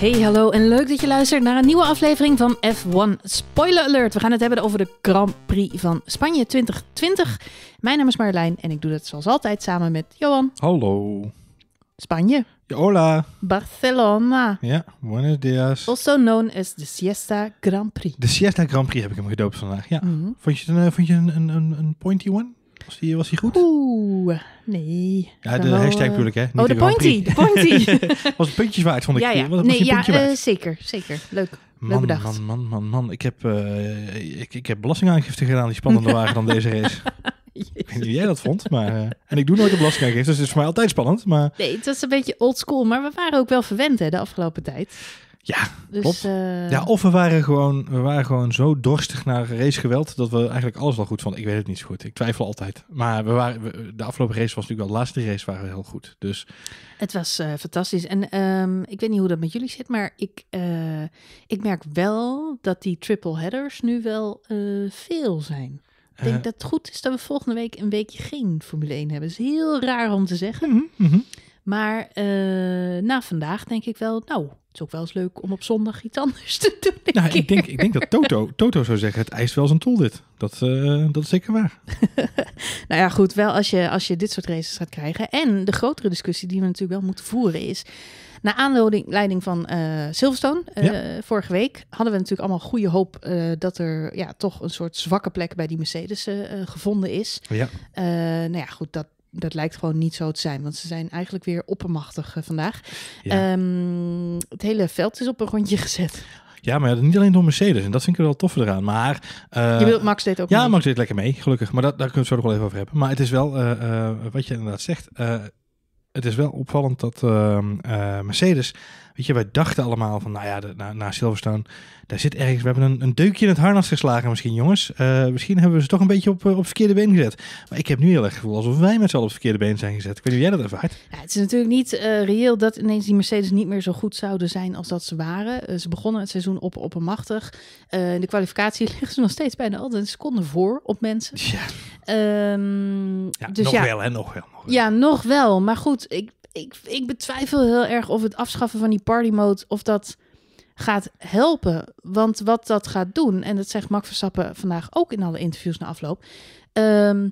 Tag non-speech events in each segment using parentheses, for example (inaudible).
Hey, hallo en leuk dat je luistert naar een nieuwe aflevering van F1 Spoiler Alert. We gaan het hebben over de Grand Prix van Spanje 2020. Mijn naam is Marjolein en ik doe dat zoals altijd samen met Johan. Hallo. Spanje. hola. Barcelona. Ja, buenos dias. Also known as de Siesta Grand Prix. De Siesta Grand Prix heb ik hem gedoopt vandaag, ja. Mhm. Vond je het een, eh, vond je een, een, een pointy one? Was die, was die goed? Oeh, nee. Ja, de hashtag natuurlijk, eh, hè? oh, de, pointy, pointy. (laughs) was het puntjes waard, vond ik. Ja, ja. nee, ja, eh, zeker, zeker. Leuk. Man, Leuk man, man, man, Ik heb, uh, ik, ik heb belastingaangifte gedaan die spannender waren dan deze race. (laughs) Ik weet niet hoe jij dat vond, maar... en ik doe nooit een belastingaangifte, dus het is voor mij altijd spannend, maar... Nee, het was een beetje old school, maar we waren ook wel verwend hè, de afgelopen tijd. Ja, dus, eh, Ja, of we waren, gewoon, we waren gewoon zo dorstig naar racegeweld dat we eigenlijk alles wel goed vonden. Ik weet het niet zo goed. Ik twijfel altijd. Maar we waren, de afgelopen race was natuurlijk wel de laatste race waren we heel goed. Dus... Het was eh, fantastisch. En ehm, ik weet niet hoe dat met jullie zit, maar ik, eh, ik merk wel dat die triple headers nu wel veel zijn. Ik denk dat het goed is dat we volgende week een weekje geen Formule 1 hebben. Dat is heel raar om te zeggen. Mm maar eh, na vandaag denk ik wel, nou, het is ook wel eens leuk om op zondag iets anders te doen. Nou, ik, denk, ik denk dat Toto, (laughs) Toto zou zeggen, het eist wel zijn tol dit. Dat, eh, dat is zeker waar. (laughs) nou ja, goed, wel als je, als je dit soort races gaat krijgen. En de grotere discussie die we natuurlijk wel moeten voeren is... Na aanleiding van uh, Silverstone vorige week hadden we natuurlijk allemaal goede hoop dat er ja, toch een soort zwakke plek bij die Mercedes gevonden is. Ja. nou ja, goed, dat, dat lijkt gewoon niet zo te zijn, want ze zijn eigenlijk weer oppermachtig eh, vandaag. Ehm, het hele veld is op een rondje gezet. Ja, maar niet alleen door Mercedes. En dat vind ik er wel toffer eraan. Maar, eh, je Max deed ook Ja, Max deed lekker mee, gelukkig. Maar dat, daar kunnen we het zo nog wel even over hebben. Maar het is wel, eh, wat je inderdaad zegt... het is wel opvallend dat ehm, Mercedes... Weet je, wij dachten allemaal van... Nou ja, de, na, na Silverstone daar zit ergens. We hebben een, een deukje in het harnas geslagen, misschien, jongens. Eh, misschien hebben we ze toch een beetje op, eh, op verkeerde been gezet. Maar ik heb nu heel erg het gevoel alsof wij met z'n allen op verkeerde been zijn gezet. Ik weet niet jij dat ervaart. Ja, het is natuurlijk niet eh, reëel dat ineens die Mercedes niet meer zo goed zouden zijn als dat ze waren. ze begonnen het seizoen op oppermachtig. in de kwalificatie (laughs) liggen ze nog steeds bijna altijd een seconde voor op mensen. Ja. Ehm, ja, dus nog ja, wel, en Nog wel, nog wel. Ja, nog wel. Maar goed, ik, ik, ik betwijfel heel erg of het afschaffen van die party mode, of dat gaat helpen. Want wat dat gaat doen, en dat zegt Max Verstappen vandaag ook in alle interviews na afloop. Ehm,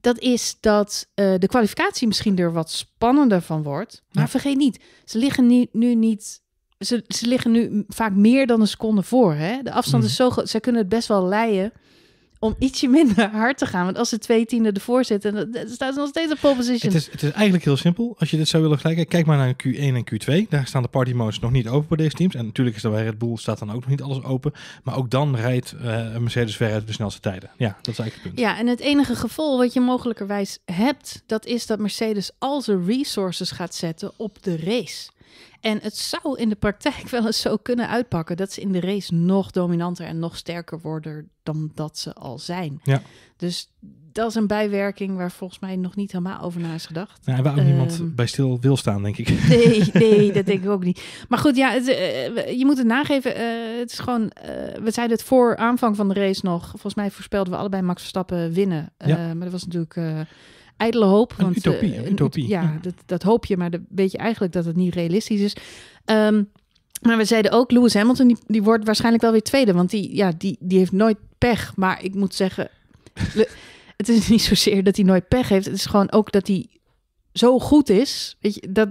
dat is dat eh, de kwalificatie misschien er wat spannender van wordt. Maar vergeet niet, ze liggen nu, nu niet. Ze, ze liggen nu vaak meer dan een seconde voor. Hè? De afstand mm. is zo groot. Ze kunnen het best wel leiden om ietsje minder hard te gaan. Want als ze twee tienden ervoor zitten, dan staat er nog steeds een pole position. Het is, het is eigenlijk heel simpel. Als je dit zou willen vergelijken, kijk maar naar Q1 en Q2. Daar staan de party modes nog niet open voor deze teams. En natuurlijk is er bij Red Bull staat dan ook nog niet alles open. Maar ook dan rijdt uh, Mercedes veruit de snelste tijden. Ja, dat is eigenlijk het punt. Ja, en het enige gevolg wat je mogelijkerwijs hebt, dat is dat Mercedes al zijn resources gaat zetten op de race. En het zou in de praktijk (laughs) wel eens zo kunnen uitpakken dat ze in de race nog dominanter en nog sterker worden dan dat ze al zijn. Ja. Dus dat is een bijwerking waar volgens mij nog niet helemaal over na is gedacht. Ja, en waar niemand ehm, bij stil wil staan, denk ik. (laughs) Nee, nee, dat denk ik ook niet. Maar goed, ja, eh, je moet het nageven. Eh, het is gewoon, eh, we zeiden het voor aanvang van de race nog. Volgens mij voorspelden we allebei Max Verstappen winnen. maar dat was natuurlijk ijdele hoop. want, utopie, eh, Ja, Dat, dat hoop je, maar dan weet je eigenlijk dat het niet realistisch is. Ehm, maar we zeiden ook, Lewis Hamilton, die, die wordt waarschijnlijk wel weer tweede. Want die, ja, die, die heeft nooit pech. Maar ik moet zeggen, (laughs) het is niet zozeer dat hij nooit pech heeft. Het is gewoon ook dat hij zo goed is. Weet je, dat,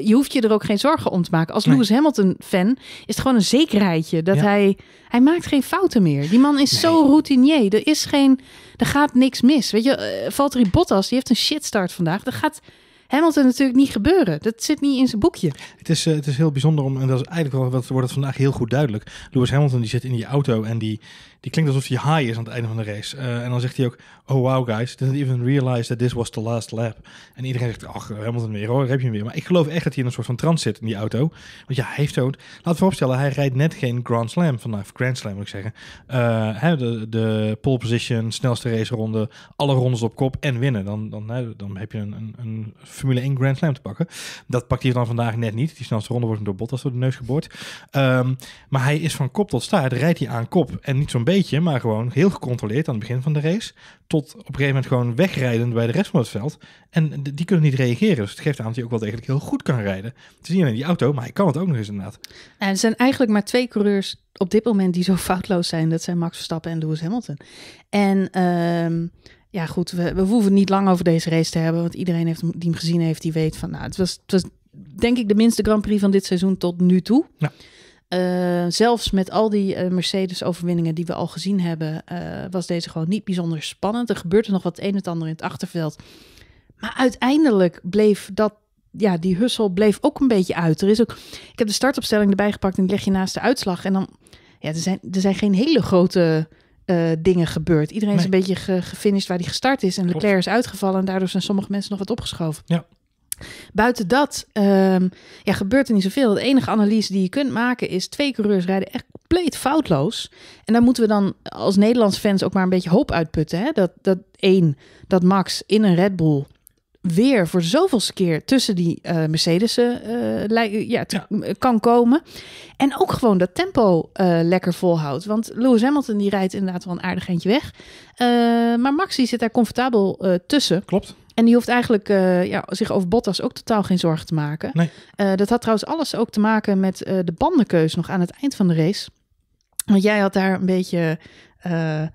je hoeft je er ook geen zorgen om te maken. Als Lewis Hamilton-fan is het gewoon een zekerheidje dat hij. Hij maakt geen fouten meer. Die man is zo routinier. Er is geen. Er gaat niks mis. Weet je, uh, Valtteri Bottas die heeft een shitstart vandaag. Dat gaat. Hamilton natuurlijk niet gebeuren. Dat zit niet in zijn boekje. Het is, eh, het is heel bijzonder om, en dat is eigenlijk wel wat wordt het vandaag heel goed duidelijk. Lewis Hamilton die zit in die auto en die, die klinkt alsof hij high is aan het einde van de race. Eh, en dan zegt hij ook, oh wow guys, didn't even realize that this was the last lap. En iedereen zegt, ach, helemaal niet meer hoor, heb je hem weer. Maar ik geloof echt dat hij in een soort van trance zit in die auto. Want ja, hij heeft ook, laten we voorstellen hij rijdt net geen Grand Slam vanaf nou, Grand Slam moet ik zeggen. Eh, de, de pole position, snelste raceronde, alle rondes op kop en winnen. Dan, dan, dan heb je een, een, een Formule 1 Grand Slam te pakken. Dat pakt hij dan vandaag net niet. Die snelste ronde wordt hem door Bottas door de neus geboord. Ehm, maar hij is van kop tot staart, rijdt hij aan kop en niet zo'n beetje, maar gewoon heel gecontroleerd aan het begin van de race. Tot op een gegeven moment gewoon wegrijdend bij de rest van het veld. En die kunnen niet reageren. Dus het geeft aan dat hij ook wel degelijk heel goed kan rijden. Het is niet die auto, maar hij kan het ook nog eens inderdaad. En zijn eigenlijk maar twee coureurs op dit moment die zo foutloos zijn. Dat zijn Max Verstappen en Lewis Hamilton. En... Ehm, ja, goed, we, we hoeven niet lang over deze race te hebben. Want iedereen heeft, die hem gezien heeft, die weet van... Nou, het was, het was denk ik de minste Grand Prix van dit seizoen tot nu toe. Eh, zelfs met al die eh, Mercedes-overwinningen die we al gezien hebben, eh, was deze gewoon niet bijzonder spannend. Er gebeurde nog wat een en ander in het achterveld. Maar uiteindelijk bleef dat, ja, die hussel bleef ook een beetje uit. Er is ook, ik heb de startopstelling erbij gepakt en die leg je naast de uitslag. En dan, ja, er zijn, er zijn geen hele grote dingen gebeurd. Iedereen is een beetje gefinished waar die gestart is. En Leclerc is uitgevallen en daardoor zijn sommige mensen nog wat opgeschoven. Ja. Buiten dat ehm, ja, gebeurt er niet zoveel. De enige analyse die je kunt maken is twee coureurs rijden echt compleet foutloos. En daar moeten we dan als Nederlands fans ook maar een beetje hoop uitputten. Hè? Dat, dat één, dat Max in een Red Bull weer voor zoveelste keer tussen die uh, Mercedes'en eh, ja, kan komen. En ook gewoon dat tempo eh, lekker volhoudt. Want Lewis Hamilton die rijdt inderdaad wel een aardig eentje weg. maar Maxi zit daar comfortabel tussen. Klopt. En die hoeft eigenlijk eh, ja, zich over Bottas ook totaal geen zorgen te maken. Eh, dat had trouwens alles ook te maken met eh, de bandenkeus nog aan het eind van de race. Want jij had daar een beetje eh, eh,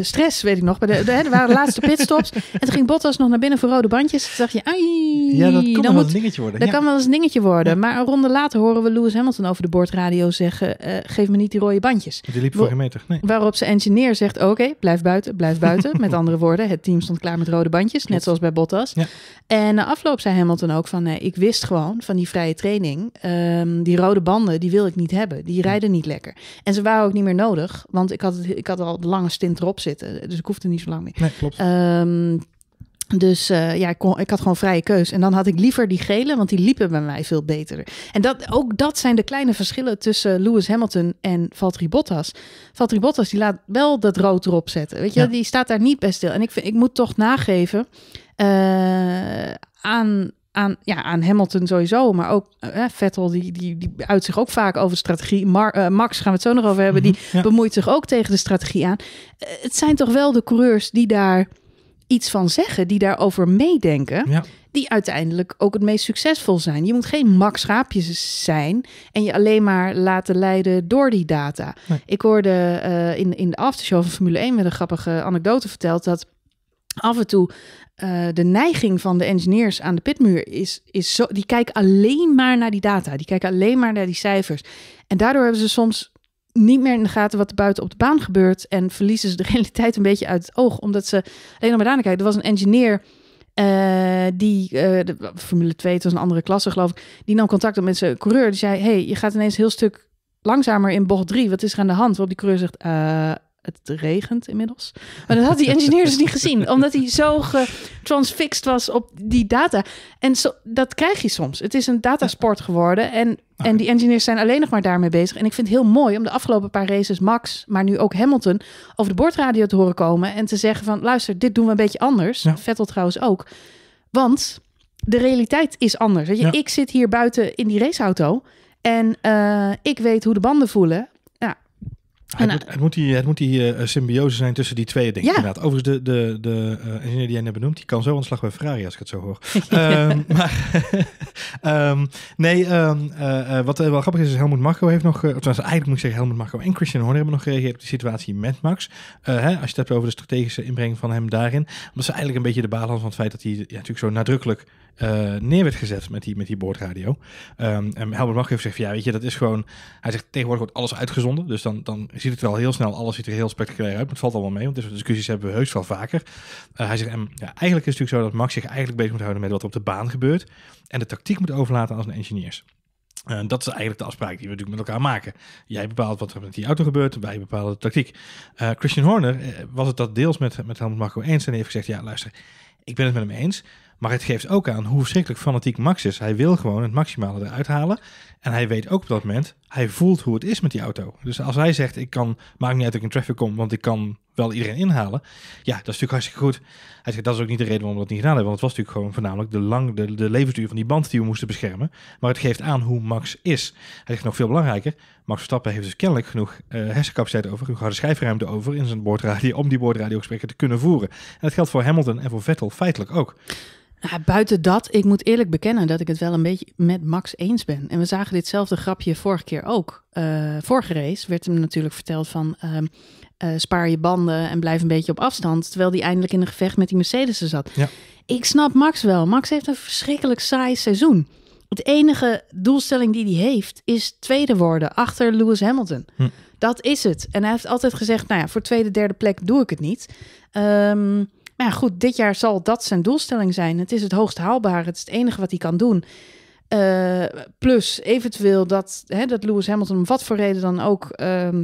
stress, weet ik nog. Bij de, de, waren de laatste pitstops. en toen ging Bottas nog naar binnen voor rode bandjes. Toen dacht je, ai. Ja, dat kan wel moet, een dingetje worden. Dat kan wel eens een dingetje worden. Maar een ronde later horen we Lewis Hamilton over de boordradio zeggen... Eh, geef me niet die rode bandjes. Die liep voor een meter, nee. Waarop zijn engineer zegt, oké, blijf buiten, blijf buiten. (laughs) met andere woorden, het team stond klaar met rode bandjes. Net zoals bij Bottas. En na afloop zei Hamilton ook van... ik wist gewoon van die vrije training... Ehm, die rode banden, die wil ik niet hebben. Die rijden niet lekker. En ze waren ook niet meer nodig. Want ik had, ik had al de lange stint erop zitten. Dus ik hoefde niet zo lang meer. Nee, klopt. Ehm, dus eh, ja, ik, kon, ik, had gewoon vrije keus. En dan had ik liever die gele, want die liepen bij mij veel beter. En dat, ook dat zijn de kleine verschillen tussen Lewis Hamilton en Valtteri Bottas. Valtteri Bottas die laat wel dat rood erop zetten. Weet je, die staat daar niet bij stil. En ik, vind, ik moet toch nageven eh, aan aan, ja, aan Hamilton sowieso, maar ook uh, Vettel, die, die, die uit zich ook vaak over strategie. Mar, eh, Max, gaan we het zo nog over hebben, die mhm, bemoeit zich ook tegen de strategie aan. Eh, het zijn toch wel de coureurs die daar iets van zeggen, die daarover meedenken, die uiteindelijk ook het meest succesvol zijn. Je moet geen Max Schaapjes zijn en je alleen maar laten leiden door die data. Ik hoorde in, in de aftershow van Formule 1 met een grappige anekdote verteld dat af en toe eh, de neiging van de engineers aan de pitmuur is, is zo. Die kijken alleen maar naar die data. Die kijken alleen maar naar die cijfers. En daardoor hebben ze soms niet meer in de gaten wat er buiten op de baan gebeurt. En verliezen ze de (laughs) realiteit een beetje uit het oog. Omdat ze alleen maar daarna kijken. Er was een engineer. Eh, die, eh, de, Formule 2, het was een andere klasse geloof ik, die nam contact op met zijn coureur. Die zei, hey, je gaat ineens een heel stuk langzamer in bocht 3. Wat is er aan de hand? Waarop die coureur zegt, het regent inmiddels. Maar dat had die engineer dus niet gezien, (laughs) omdat hij zo getransfixed was op die data. En zo, dat krijg je soms. Het is een datasport geworden en, en die engineers zijn alleen nog maar daarmee bezig. En ik vind het heel mooi om de afgelopen paar races Max, maar nu ook Hamilton, over de boordradio te horen komen en te zeggen van, luister, dit doen we een beetje anders. Vettel trouwens ook. Want de realiteit is anders. je? Ik zit hier buiten in die raceauto en eh, ik weet hoe de banden voelen. Nou. Het, moet, die, die eh, symbiose zijn tussen die twee dingen. Ja. Inderdaad. Overigens, de, de, de eh, die jij net benoemd, die kan zo ontslag bij Ferrari als ik het zo hoor. um, (laughs) maar (laughs) ehm, nee, ehm, eh, wat wel grappig is, is Helmut Marko heeft nog, of eigenlijk moet ik zeggen, Helmut Marko en Christian Horner hebben nog gereageerd op de situatie met Max. Hè, als je het hebt over de strategische inbreng van hem daarin. Omdat ze eigenlijk een beetje de balans van het feit dat hij natuurlijk zo nadrukkelijk neer werd gezet met die, met die boordradio. en Helmut Mach heeft gezegd, ja, weet je, dat is gewoon... Hij zegt, tegenwoordig wordt alles uitgezonden. Dus dan, dan ziet het wel heel snel, alles ziet er heel spectaculair uit. Maar het valt allemaal mee, want dit soort discussies hebben we heus wel vaker. Eh, hij zegt, ja, eigenlijk is het natuurlijk zo dat Max zich eigenlijk bezig moet houden met wat op de baan gebeurt. En de tactiek moet overlaten aan zijn engineers. Eh, dat is eigenlijk de afspraak die we natuurlijk met elkaar maken. Jij bepaalt wat er met die auto gebeurt, wij bepalen de tactiek. Eh, Christian Horner was het dat deels met, met Helmut Marko eens en heeft gezegd, ja luister, ik ben het met hem eens. Maar het geeft ook aan hoe verschrikkelijk fanatiek Max is. Hij wil gewoon het maximale eruit halen. En hij weet ook op dat moment, hij voelt hoe het is met die auto. Dus als hij zegt, ik kan, maakt niet uit dat ik in traffic kom, want ik kan wel iedereen inhalen. Ja, dat is natuurlijk hartstikke goed. Hij zegt, dat is ook niet de reden waarom we dat niet gedaan hebben. Want het was natuurlijk gewoon voornamelijk de, lang, de, de levensduur van die band die we moesten beschermen. Maar het geeft aan hoe Max is. Hij zegt nog veel belangrijker. Max Verstappen heeft dus kennelijk genoeg uh, hersencapaciteit over, genoeg harde schijfruimte over in zijn boordradio om die boordradiogesprekken te kunnen voeren. En dat geldt voor Hamilton en voor Vettel feitelijk ook. Nou, buiten dat, ik moet eerlijk bekennen dat ik het wel een beetje met Max eens ben. En we zagen ditzelfde grapje vorige keer ook. Eh, vorige race werd hem natuurlijk verteld van... Ehm, eh, spaar je banden en blijf een beetje op afstand. Terwijl die eindelijk in een gevecht met die Mercedes zat. Ja. Ik snap Max wel. Max heeft een verschrikkelijk saai seizoen. Het enige doelstelling die hij heeft is tweede worden achter Lewis Hamilton. Hm. Dat is het. En hij heeft altijd gezegd: Nou ja, voor tweede, derde plek doe ik het niet. Um, maar goed, dit jaar zal dat zijn doelstelling zijn. Het is het hoogst haalbaar. Het is het enige wat hij kan doen. Eh, plus eventueel dat, hè, dat Lewis Hamilton om wat voor reden dan ook ehm,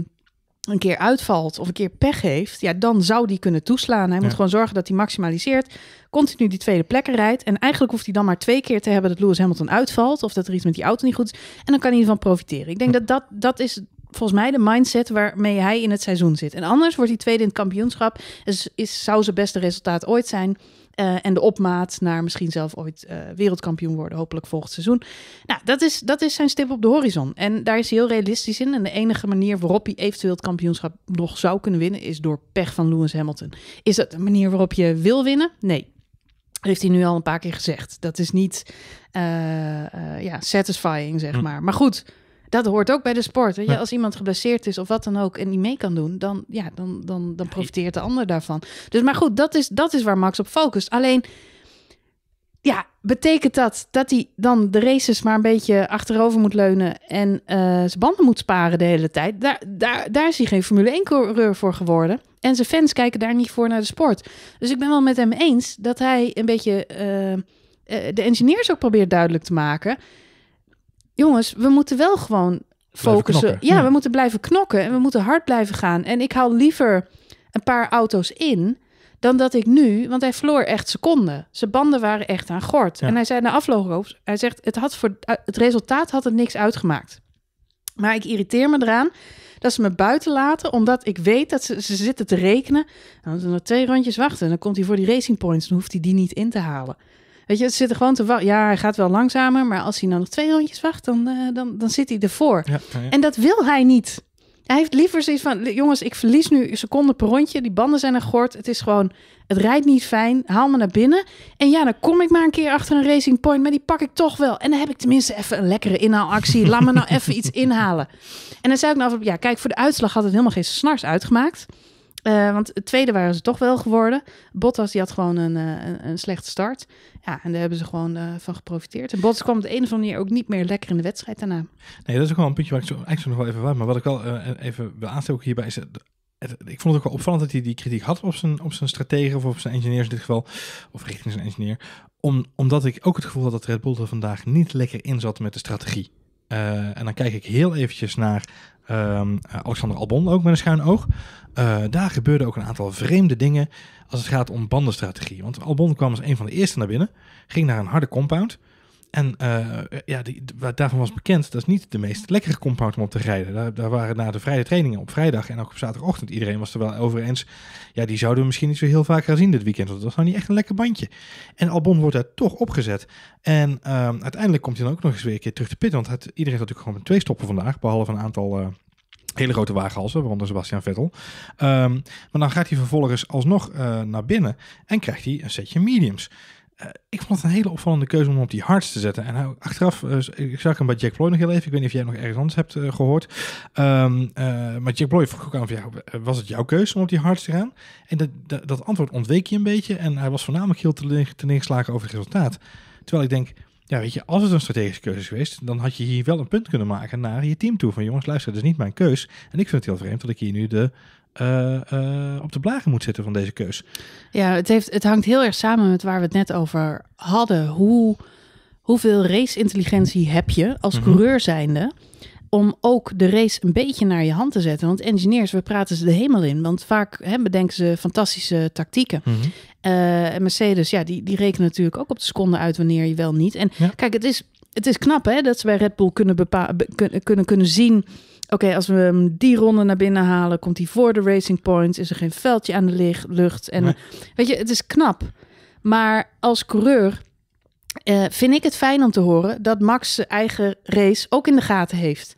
een keer uitvalt of een keer pech heeft, ja, dan zou die kunnen toeslaan. Hij moet gewoon zorgen dat hij maximaliseert, continu die tweede plekken rijdt. En eigenlijk hoeft hij dan maar twee keer te hebben dat Lewis Hamilton uitvalt of dat er iets met die auto niet goed is. En dan kan hij ervan profiteren. Ik denk dat, dat dat is volgens mij de mindset waarmee hij in het seizoen zit. En anders wordt hij tweede in het kampioenschap. Dus is, zou zijn beste resultaat ooit zijn. Eh, en de opmaat naar misschien zelf ooit eh, wereldkampioen worden, hopelijk volgend seizoen. Nou, dat is, dat is zijn stip op de horizon. En daar is hij heel realistisch in. En de enige manier waarop hij eventueel het kampioenschap nog zou kunnen winnen, is door pech van Lewis Hamilton. Is dat de manier waarop je wil winnen? Nee. Heeft hij nu al een paar keer gezegd. Dat is niet eh, ja, satisfying, zeg hm. maar. Maar goed, dat hoort ook bij de sport. je? Als iemand geblesseerd is of wat dan ook en niet mee kan doen, dan, ja, dan, dan, dan profiteert de ander daarvan. Dus maar goed, dat is, dat is waar Max op focust. Alleen, ja, betekent dat dat hij dan de races maar een beetje achterover moet leunen en uh, zijn banden moet sparen de hele tijd? Daar, daar, daar is hij geen Formule 1-coureur voor geworden. En zijn fans kijken daar niet voor naar de sport. Dus ik ben wel met hem eens dat hij een beetje eh, eh, de engineers ook probeert duidelijk te maken jongens, we moeten wel gewoon focussen. Ja, we moeten blijven knokken en we moeten hard blijven gaan. En ik haal liever een paar auto's in dan dat ik nu, want hij verloor echt seconden. Zijn banden waren echt aan gort. En hij zei na afloop, hij zegt, het, had voor, eh, het resultaat had het niks uitgemaakt. Maar ik irriteer me eraan dat ze me buiten laten, omdat ik weet dat ze, ze zitten te rekenen. Dan dan zijn nog twee rondjes wachten en dan komt hij voor die racing points, dan hoeft hij die niet in te halen. Weet je, het zit er gewoon te wachten. Ja, hij gaat wel langzamer, maar als hij nou nog twee rondjes wacht, dan, eh, dan, dan zit hij ervoor. En dat wil hij niet. Hij heeft liever zoiets van, jongens, ik verlies nu een seconde per rondje. Die banden zijn er gort. Het is gewoon, het rijdt niet fijn. Haal me naar binnen. En ja, dan kom ik maar een keer achter een racing point. Maar die pak ik toch wel. En dan heb ik tenminste even een lekkere inhaalactie. Laat me nou even iets (laughs) inhalen. En dan zei ik nou, ja, kijk, voor de uitslag had het helemaal geen snars uitgemaakt. Eh, want het tweede waren ze toch wel geworden. Bottas die had gewoon een, eh, een, een slechte start. Ja, en daar hebben ze gewoon eh, van geprofiteerd. En Bottas kwam op de een of andere manier ook niet meer lekker in de wedstrijd daarna. Nee, dat is ook wel een puntje waar ik zo, eigenlijk nog wel even waar. Maar wat ik wel eh, even wil aansteken hierbij is... Het, ik vond het ook wel opvallend dat hij die kritiek had op zijn, op zijn of op zijn engineers in dit geval. Of richting zijn engineer. omdat ik ook het gevoel had dat Red Bull er vandaag niet lekker in zat met de strategie. Eh, en dan kijk ik heel eventjes naar Ehm, eh, Alexander Albon ook met een schuin oog. Eh, daar gebeurden ook een aantal vreemde dingen als het gaat om bandenstrategie. Want Albon kwam als een van de eerste naar binnen, ging naar een harde compound. En eh, ja, die, daarvan was bekend, dat is niet de meest lekkere compound om op te rijden. Daar, daar, waren na de vrije trainingen op vrijdag en ook op zaterdagochtend. Iedereen was er wel over eens. Ja, die zouden we misschien niet zo heel vaak gaan zien dit weekend. Want dat was nou niet echt een lekker bandje. En Albon wordt daar toch opgezet. En ehm, uiteindelijk komt hij dan ook nog eens weer een keer terug te pitten. Want iedereen zat natuurlijk gewoon met twee stoppen vandaag. Behalve een aantal... Eh, hele grote wagenhalsen, waaronder Sebastian Vettel. Ehm, maar dan gaat hij vervolgens alsnog eh, naar binnen en krijgt hij een setje mediums ik vond het een hele opvallende keuze om hem op die hards te zetten. En achteraf, eh, ik zag hem bij Jack Floyd nog heel even. Ik weet niet of jij nog ergens anders hebt eh, gehoord. Ehm, eh, maar Jack Ploy vroeg ook aan of was het jouw keuze om op die hards te gaan? En dat, dat, antwoord ontweek je een beetje. En hij was voornamelijk heel te neergeslagen over het resultaat. Terwijl ik denk, ja, weet je, als het een strategische keuze is geweest, dan had je hier wel een punt kunnen maken naar je team toe. Van jongens, luister, dat is niet mijn keus. En ik vind het heel vreemd dat ik hier nu de eh, eh, op de blagen moet zitten van deze keus. Ja, het, heeft, het hangt heel erg samen met waar we het net over hadden. Hoe, hoeveel race-intelligentie heb je als mhm. coureur zijnde om ook de race een beetje naar je hand te zetten? Want engineers, we praten ze de hemel in. Want vaak hè, bedenken ze fantastische tactieken. Mhm. Eh, en Mercedes, ja, die, die rekenen natuurlijk ook op de seconde uit wanneer je wel niet. En kijk, het is, het is knap hè, dat ze bij Red Bull kunnen, bepa- kunnen, kunnen zien Oké, als we die ronde naar binnen halen, komt hij voor de Racing points. Is er geen veldje aan de lucht. En, Weet je, het is knap. Maar als coureur eh, vind ik het fijn om te horen dat Max zijn eigen race ook in de gaten heeft.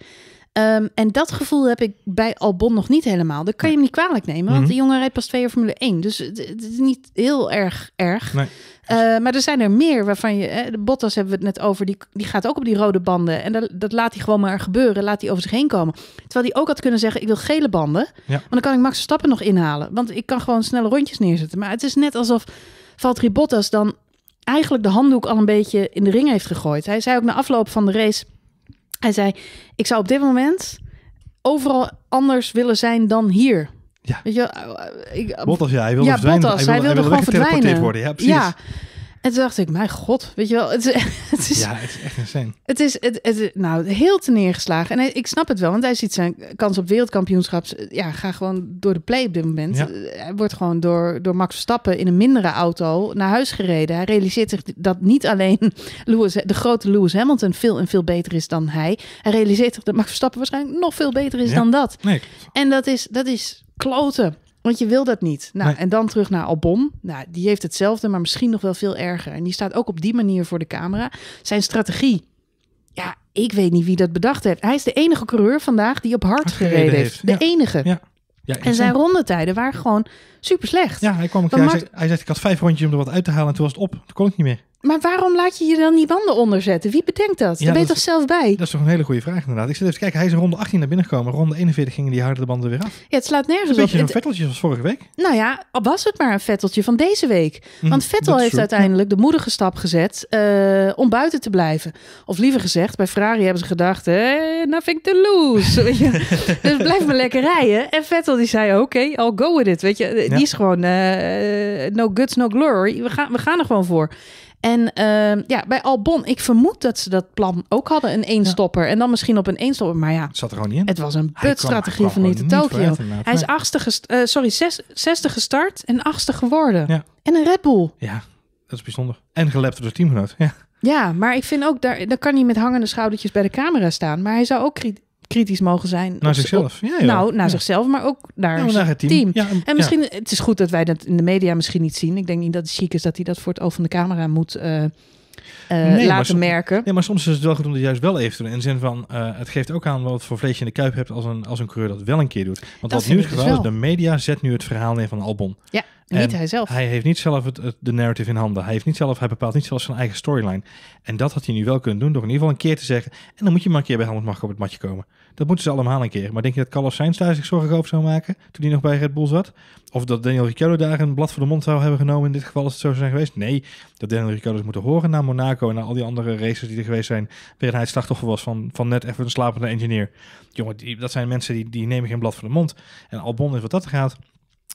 Ehm, en dat gevoel heb ik bij Albon nog niet helemaal. Dat kan je hem niet kwalijk nemen, want mm de jongen rijdt pas twee jaar Formule 1. Dus het is niet heel erg erg. Nee. Eh, maar er zijn er meer waarvan je... Hè, de Bottas hebben we het net over, die, die gaat ook op die rode banden. En dat, dat laat hij gewoon maar gebeuren, laat hij over zich heen komen. Terwijl hij ook had kunnen zeggen, ik wil gele banden. Want dan kan ik Max stappen nog inhalen. Want ik kan gewoon snelle rondjes neerzetten. Maar het is net alsof Valtteri Bottas dan eigenlijk de handdoek al een beetje in de ring heeft gegooid. Hij zei ook na afloop van de race hij zei: Ik zou op dit moment overal anders willen zijn dan hier. Ja. Weet je, ik, Bottas, ja, hij wilde ja, verdwijnen. Bottas, hij wilde, hij wilde, hij gewoon verdwijnen. Worden. Ja, precies. Ja. En toen dacht ik, mijn god, weet je wel, het, (laughs) het is, ja, het is echt insane. Het is, het, het, nou, heel te neergeslagen. En ik snap het wel, want hij ziet zijn kans op wereldkampioenschaps, eh, ja, ga gewoon door de play op dit moment. Eh, hij wordt gewoon door, door Max Verstappen in een mindere auto naar huis gereden. Hij realiseert zich dat niet alleen (laughs) Lewis, de grote Lewis Hamilton veel en veel beter is dan hij. Hij realiseert zich dat Max Verstappen waarschijnlijk nog veel beter is dan dat. Nee. En dat is, dat is kloten. Want je wil dat niet. Nou, en dan terug naar Albon. Nou, die heeft hetzelfde, maar misschien nog wel veel erger. En die staat ook op die manier voor de camera. Zijn strategie. Ja, ik weet niet wie dat bedacht heeft. Hij is de enige coureur vandaag die op hard, gereden, heeft. De enige. Ja. Ja, en zijn rondetijden waren gewoon Super slecht. Ja, hij kwam ook, hij, zegt, hij ik had vijf rondjes om er wat uit te halen en toen was het op. Toen kon ik niet meer. Maar waarom laat je je dan die banden onderzetten? Wie bedenkt dat? Je Daar ben je toch zelf bij? Dat is toch een hele goede vraag inderdaad. Ik zit even kijken. Hij is in ronde 18 naar binnen gekomen. Ronde 41 gingen die harde banden weer af. Ja, het slaat nergens op. Een beetje zo'n een vetteltje als vorige week. Nou ja, al was het maar een vetteltje van deze week. Hm, Want Vettel heeft uiteindelijk de moedige stap gezet eh, om buiten te blijven. Of liever gezegd, bij Ferrari hebben ze gedacht, hey, eh, nothing to lose. (laughs) Weet je? dus blijf maar lekker rijden. En Vettel die zei, oké, I'll go with it. Weet je? Die is gewoon eh, no guts, no glory. We gaan, we gaan er gewoon voor. En ehm, ja, bij Albon, ik vermoed dat ze dat plan ook hadden, een eenstopper. En dan misschien op een eenstopper, maar ja. Zat er gewoon niet in. Het was een putstrategie van niet Tokio. Hij is achtste, uh, sorry, zes, zesde gestart en achtste geworden. En een Red Bull. Ja, dat is bijzonder. En gelept door de teamgenoot, (laughs) ja. Ja, maar ik vind ook, daar, dan kan hij met hangende schoudertjes bij de camera staan. Maar hij zou ook kritisch mogen zijn. Naar zichzelf. ja, ja, nou, naar zichzelf, maar ook naar, het team. En, en misschien, het is goed dat wij dat in de media misschien niet zien. Ik denk niet dat het chic is dat hij dat voor het oog van de camera moet eh, eh, nee, laten merken. Nee, maar soms is het wel goed om dat juist wel even te doen. In de zin van, eh, het geeft ook aan wat voor vlees je in de kuip hebt als een, als een coureur dat wel een keer doet. Want dat wat nu het geval is, de media zet nu het verhaal neer van Albon. Ja. En niet hij zelf. Hij heeft niet zelf het, de narrative in handen. Hij, heeft niet zelf, hij bepaalt niet zelf zijn eigen storyline. En dat had hij nu wel kunnen doen door in ieder geval een keer te zeggen. En dan moet je maar een keer bij Helmut Marko op het matje komen. Dat moeten ze allemaal een keer. Maar denk je dat Carlos Sainz daar zich zorgen over zou maken toen hij nog bij Red Bull zat? Of dat Daniel Ricciardo daar een blad voor de mond zou hebben genomen in dit geval als het zo zou zijn geweest? Nee, dat Daniel Ricciardo moeten horen naar Monaco en naar al die andere racers die er geweest zijn. Waarin hij slachtoffer was van, van net even een slapende engineer. Jongen, dat zijn mensen die, die nemen geen blad voor de mond. En Albon is wat dat gaat.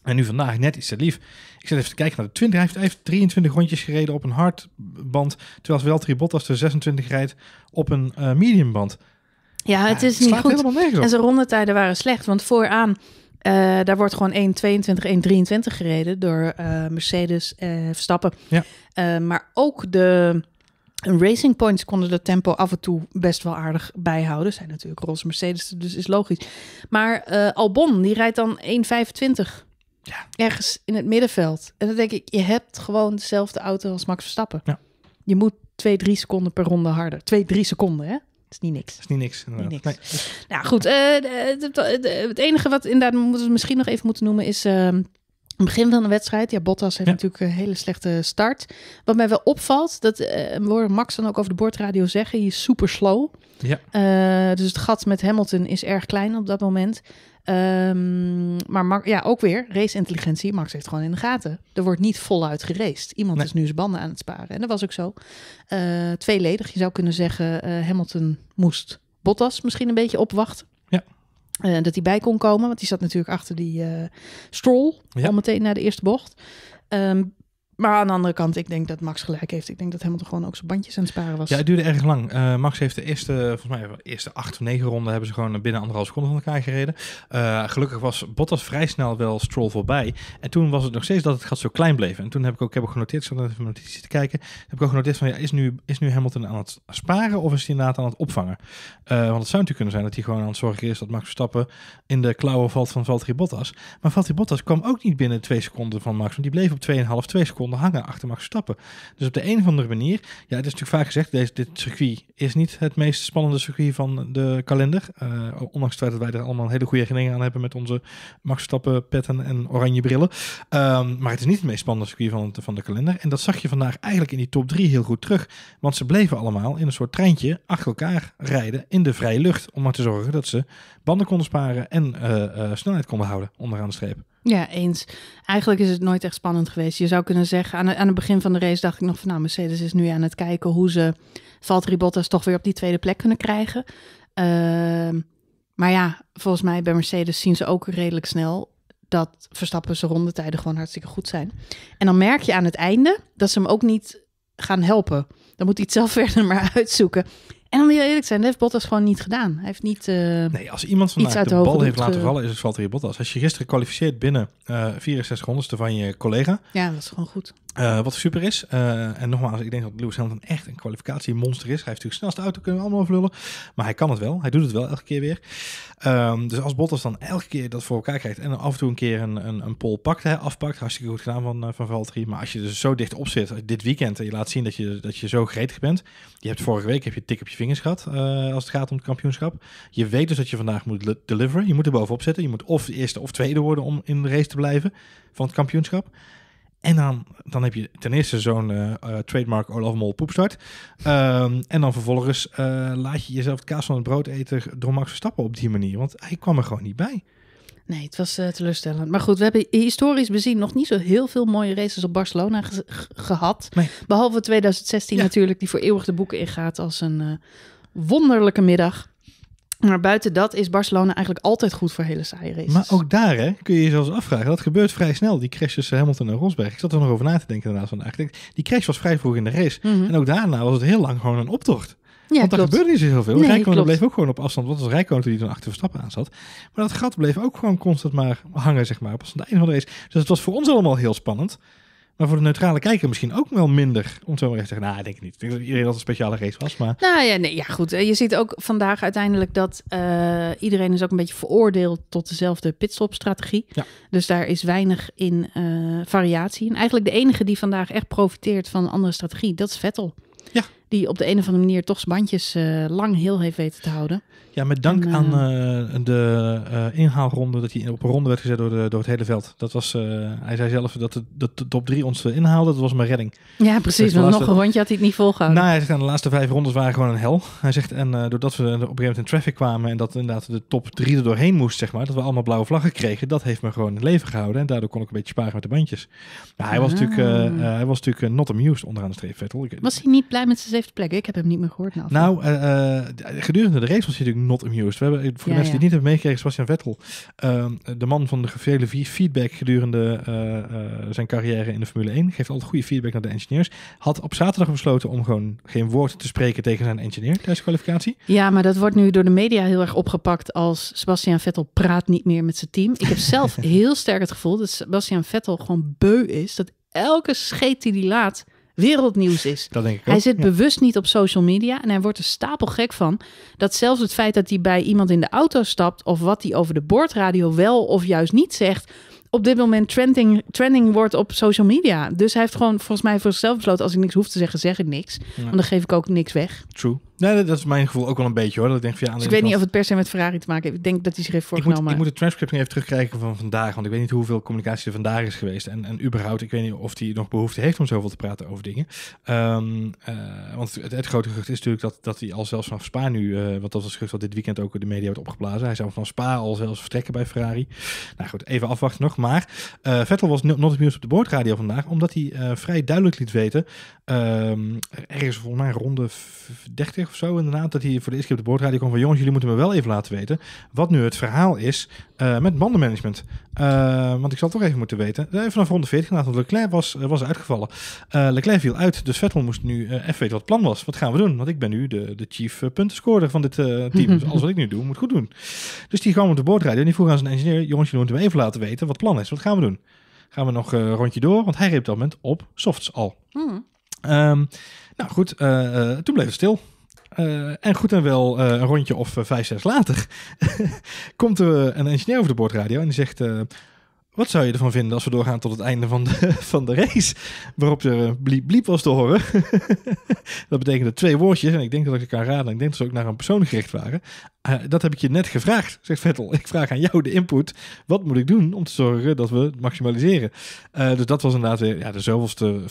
En nu vandaag net is te lief. Ik zit even te kijken naar de 20. Hij heeft, hij 23 rondjes gereden op een hard band. Terwijl Valtteri Bottas de 26 rijdt op een uh, eh, medium band. Ja, het is niet goed. En zijn rondetijden waren slecht, want vooraan... Eh, daar wordt gewoon 1.22, 1.23 gereden door eh, Mercedes uh, Verstappen. Ja. maar ook de Racing Points konden dat tempo af en toe best wel aardig bijhouden. Zijn natuurlijk roze Mercedes, dus is logisch. Maar Albon, die rijdt dan 1.25. Ja. Ergens in het middenveld. En dan denk ik, je hebt gewoon dezelfde auto als Max Verstappen. Ja. Je moet twee drie seconden per ronde harder. twee drie seconden, hè? is niet niks. is niet niks. Niet niks. Nee. Nou goed, eh, het enige wat inderdaad moeten we misschien nog even moeten noemen is. Ehm, het begin van de wedstrijd. Ja, Bottas heeft natuurlijk een hele slechte start. Wat mij wel opvalt, dat uh, Max dan ook over de boordradio zeggen, hij is super slow. Ja. Eh, dus het gat met Hamilton is erg klein op dat moment. Ehm, maar ja, ook weer, race-intelligentie. Max heeft gewoon in de gaten. Er wordt niet voluit geraced. Iemand is nu zijn banden aan het sparen. En dat was ook zo. Uh, tweeledig. Je zou kunnen zeggen, eh, Hamilton moest Bottas misschien een beetje opwachten. Ja. Eh, dat hij bij kon komen, want die zat natuurlijk achter die Stroll. Ja. Al meteen naar de eerste bocht. Um, maar aan de andere kant, ik denk dat Max gelijk heeft. Ik denk dat Hamilton gewoon ook zijn bandjes aan het sparen was. Ja, het duurde erg lang. Eh, Max heeft de eerste, volgens mij, de eerste acht of negen ronden hebben ze gewoon binnen anderhalf seconde van elkaar gereden. Eh, gelukkig was Bottas vrij snel wel Stroll voorbij. En toen was het nog steeds dat het gat zo klein bleef. En toen heb ik ook, heb ik genoteerd, ik zat even notities te kijken, heb ik ook genoteerd van, ja, is nu, is nu Hamilton aan het sparen of is hij inderdaad aan het opvangen? Eh, want het zou natuurlijk kunnen zijn dat hij gewoon aan het zorgen is dat Max Verstappen in de klauwen valt van Valtteri Bottas. Maar Valtteri Bottas kwam ook niet binnen twee seconden van Max, want die bleef op 2,5, 2 seconden Hangen achter mag stappen. Dus op de een of andere manier, ja, het is natuurlijk vaak gezegd, deze, dit circuit is niet het meest spannende circuit van de kalender. Eh, ondanks het feit dat wij er allemaal hele goede herinneringen aan hebben met onze Max Stappen petten en oranje brillen. Ehm, maar het is niet het meest spannende circuit van, van de kalender. En dat zag je vandaag eigenlijk in die top 3 heel goed terug. Want ze bleven allemaal in een soort treintje achter elkaar rijden in de vrije lucht. Om maar te zorgen dat ze banden konden sparen en eh, eh, snelheid konden houden onderaan de streep. Ja, eens. Eigenlijk is het nooit echt spannend geweest. Je zou kunnen zeggen, aan, aan het begin van de race dacht ik nog van nou, Mercedes is nu aan het kijken hoe ze Valtteri Bottas toch weer op die tweede plek kunnen krijgen. Ehm, maar ja, volgens mij bij Mercedes zien ze ook redelijk snel dat Verstappen zijn rondetijden gewoon hartstikke goed zijn. En dan merk je aan het einde dat ze hem ook niet gaan helpen. Dan moet hij het zelf (laughs) verder maar uitzoeken. En om heel eerlijk te zijn, dat heeft Bottas gewoon niet gedaan. Hij heeft niet. Uh, nee, als iemand vandaag de, bal heeft laten eh, vallen, is het Valtteri Bottas. Als je gisteren kwalificeert binnen uh, 64 honderdste van je collega. Ja, dat is gewoon goed. Eh, wat super is. Eh, en nogmaals, ik denk dat Lewis Hamilton echt een kwalificatiemonster is. Hij heeft natuurlijk snelste auto, kunnen we allemaal overlullen. Maar hij kan het wel. Hij doet het wel elke keer weer. Ehm, dus als Bottas dan elke keer dat voor elkaar krijgt... en af en toe een keer een, een, een pol pakt, hè, afpakt... hartstikke goed gedaan van, uh, van Valtteri. Maar als je er dus zo dicht op zit dit weekend... en je laat zien dat je, dat je zo gretig bent... je hebt vorige week heb je tik op je vingers gehad... als het gaat om het kampioenschap. Je weet dus dat je vandaag moet deliveren. Je moet er bovenop zitten. Je moet of de eerste of tweede worden... om in de race te blijven van het kampioenschap. En dan, dan heb je ten eerste zo'n eh, eh, trademark Olaf Mol poepstart. Ehm, en dan vervolgens eh, laat je jezelf het kaas van het brood eten door Max Verstappen op die manier. Want hij kwam er gewoon niet bij. Nee, het was teleurstellend. Maar goed, we hebben historisch bezien nog niet zo heel veel mooie races op Barcelona gehad. Behalve 2016 natuurlijk, die voor eeuwig de boeken ingaat als een wonderlijke middag. Maar buiten dat is Barcelona eigenlijk altijd goed voor hele saaie races. Maar ook daar hè, kun je je zelfs afvragen. Dat gebeurt vrij snel, die crash tussen Hamilton en Rosberg. Ik zat er nog over na te denken daarna vandaag. Die crash was vrij vroeg in de race. Mhm. En ook daarna was het heel lang gewoon een optocht. Ja, Want daar gebeurde niet zo heel veel. Nee, bleef ook gewoon op afstand. Want het was Rijkonen die toen achter Verstappen aan zat. Maar dat gat bleef ook gewoon constant maar hangen, zeg maar. Pas aan het einde van de race. Dus het was voor ons allemaal heel spannend. Maar voor de neutrale kijker misschien ook wel minder. Om zo maar even te zeggen, nou, ik denk het niet. Ik denk dat iedereen dat een speciale race was. Maar... Nou ja, nee, ja, goed. Eh, je ziet ook vandaag uiteindelijk dat eh, iedereen is ook een beetje veroordeeld tot dezelfde pitstopstrategie. Ja. Dus daar is weinig in eh, variatie. En eigenlijk de enige die vandaag echt profiteert van een andere strategie, dat is Vettel. Ja die op de een of andere manier toch zijn bandjes eh, lang heel heeft weten te houden. Ja, met dank aan eh, eh, de inhaalronde, dat hij op een ronde werd gezet door, de, door het hele veld. Dat was, hij zei zelf dat de, de top drie ons inhaalde, dat was mijn redding. Ja, precies, want nog een rondje had hij het niet volgehouden. Nou, hij zegt, nou, de laatste vijf rondes waren gewoon een hel. Hij zegt, en doordat we op een gegeven moment in traffic kwamen en dat inderdaad de top drie er doorheen moest, zeg maar, dat we allemaal blauwe vlaggen kregen, dat heeft me gewoon in leven gehouden. En daardoor kon ik een beetje sparen met de bandjes. Maar hij was ah. natuurlijk, hij was natuurlijk not amused onderaan de streep, Vettel. Was hij niet blij met zijn plek. Ik heb hem niet meer gehoord. Na nou, eh, eh, gedurende de race was hij natuurlijk not amused. We hebben, eh, voor de ja, mensen die niet hebben meegekregen, Sebastian Vettel. de man van de vele feedback gedurende zijn carrière in de Formule 1. Geeft altijd goede feedback naar de engineers. Had op zaterdag besloten om gewoon geen woord te spreken tegen zijn engineer tijdens de kwalificatie. Ja, maar dat wordt nu door de media heel erg opgepakt als Sebastian Vettel praat niet meer met zijn team. Ik heb zelf (laughs) heel sterk het gevoel dat Sebastian Vettel gewoon beu is. Dat elke scheet die hij laat wereldnieuws is. hij zit bewust niet op social media en hij wordt er stapelgek van dat zelfs het feit dat hij bij iemand in de auto stapt of wat hij over de boordradio wel of juist niet zegt, op dit moment trending, trending wordt op social media. Dus hij heeft gewoon volgens mij voor zichzelf besloten: als ik niks hoef te zeggen, zeg ik niks. Ja. Want dan geef ik ook niks weg. True. Nee, dat is mijn gevoel ook wel een beetje hoor. Dat ik denk van, ja, dus ik weet niet of het per se met Ferrari te maken heeft. Ik denk dat hij zich heeft voorgenomen. Ik moet, ik moet de transcript even terugkrijgen van vandaag. Want ik weet niet hoeveel communicatie er vandaag is geweest. En, en überhaupt, ik weet niet of hij nog behoefte heeft om zoveel te praten over dingen. Ehm, eh, want het, het, grote gerucht is natuurlijk dat, dat hij al zelfs vanaf Spa nu... Uh, eh, want dat was het gerucht dat dit weekend ook de media wordt opgeblazen. Hij zou van Spa al zelfs vertrekken bij Ferrari. Nou goed, even afwachten nog. Maar uh, Vettel was not nieuws op de boordradio vandaag. Omdat hij vrij duidelijk liet weten... Ehm, ergens volgens mij ronde 30 of zo inderdaad, dat hij voor de eerste keer op de boordradio kwam van jongens, jullie moeten me wel even laten weten wat nu het verhaal is eh, met bandenmanagement. Eh, want ik zal toch even moeten weten. Eh, even vanaf ronde 40, laten, want Leclerc was, was uitgevallen. Leclerc viel uit, dus Vettel moest nu even weten wat het plan was. Wat gaan we doen? Want ik ben nu de, de chief puntenscorer van dit team. (laughs) Dus alles wat ik nu doe, moet goed doen. Dus die kwam op de rijden en die vroeg aan zijn engineer, jongens, jullie moeten me even laten weten wat het plan is. Wat gaan we doen? Gaan we nog een rondje door? Want hij reed op dat moment op softs al. Hmm. Ehm, nou goed, toen bleef het stil. Eh, en goed en wel eh, een rondje of eh, vijf, zes later (laughs) komt er een engineer over de boordradio en die zegt: wat zou je ervan vinden als we doorgaan tot het einde van de, (laughs) van de race? Waarop er eh, bliep bliep was te horen. (laughs) dat betekende twee woordjes. En ik denk dat ik kan raden. Ik denk dat ze ook naar een persoon gericht waren. Eh, dat heb ik je net gevraagd, zegt Vettel. Ik vraag aan jou de input. Wat moet ik doen om te zorgen dat we het maximaliseren? Eh, dus dat was inderdaad ja, de zoveelste,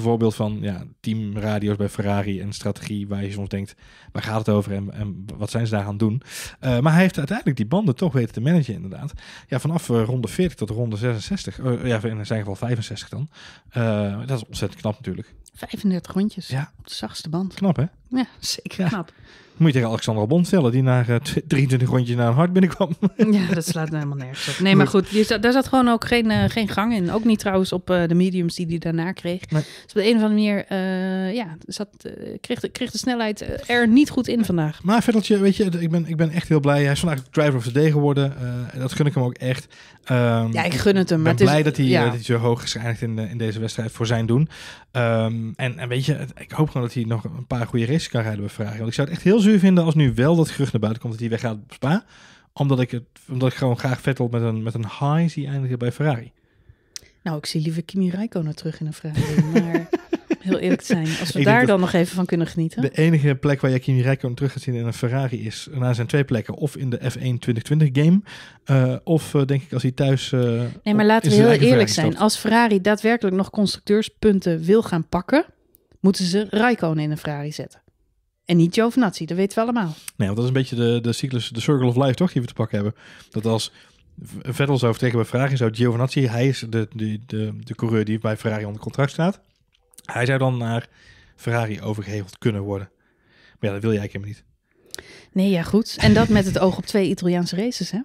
voorbeeld van ja, teamradio's bij Ferrari en strategie. Waar je soms denkt, waar gaat het over en, wat zijn ze daar aan doen? maar hij heeft uiteindelijk die banden toch weten te managen inderdaad. Ja, vanaf ronde 40 tot ronde ronde 66. Eh, ja, in zijn geval 65 dan. Eh, dat is ontzettend knap natuurlijk. 35 rondjes. Ja. Op de zachtste band. Knap hè? Ja, zeker knap. Moet je tegen Alexander Albon stellen, die na uh, 23 rondjes naar een hart binnenkwam. (laughs) ja, dat slaat helemaal nergens op. Nee, maar goed, daar zat gewoon ook geen, eh, geen gang in. Ook niet trouwens op eh, de mediums die hij daarna kreeg. Nee. Dus op de een of andere manier eh, ja, zat, kreeg, de, kreeg de snelheid er niet goed in vandaag. Maar Vetteltje, weet je, ik ben, ik ben echt heel blij. Hij is vandaag driver of the day geworden. dat gun ik hem ook echt. Ehm, ja, ik gun het hem. Ik ben blij dat, hij, ja. dat hij zo hoog is in, in deze wedstrijd voor zijn doen. Ehm, en, en weet je, ik hoop gewoon dat hij nog een paar goede races kan rijden bij vragen. Want ik zou het echt heel zuur vinden als nu wel dat gerucht naar buiten komt dat hij weggaat op Spa. Omdat ik, het, omdat ik gewoon graag Vettel met een, met een high zie eindigen bij Ferrari. Nou, ik zie liever Kimi Räikkönen terug in een Ferrari. Maar (laughs) heel eerlijk zijn, als we daar dan nog even van kunnen genieten. De enige plek waar je Kimi Räikkönen terug gaat zien in een Ferrari is... na zijn twee plekken. Of in de F1 2020 game. Eh, of eh, denk ik als hij thuis... Uh, nee, maar laten we heel eerlijk zijn. Als Ferrari daadwerkelijk nog constructeurspunten wil gaan pakken... moeten ze Räikkönen in een Ferrari zetten. En niet Giovinazzi, dat weten we allemaal. Nee, want dat is een beetje de, de cyclus, de circle of life toch, die we te pakken hebben. Dat als Vettel zou tegen bij Ferrari, zou Giovinazzi, hij is de, de, de, de coureur die bij Ferrari onder contract staat. Hij zou dan naar Ferrari overgeheveld kunnen worden. Maar ja, dat wil jij helemaal niet. Nee, ja, goed. En dat met het oog op twee Italiaanse races, hè?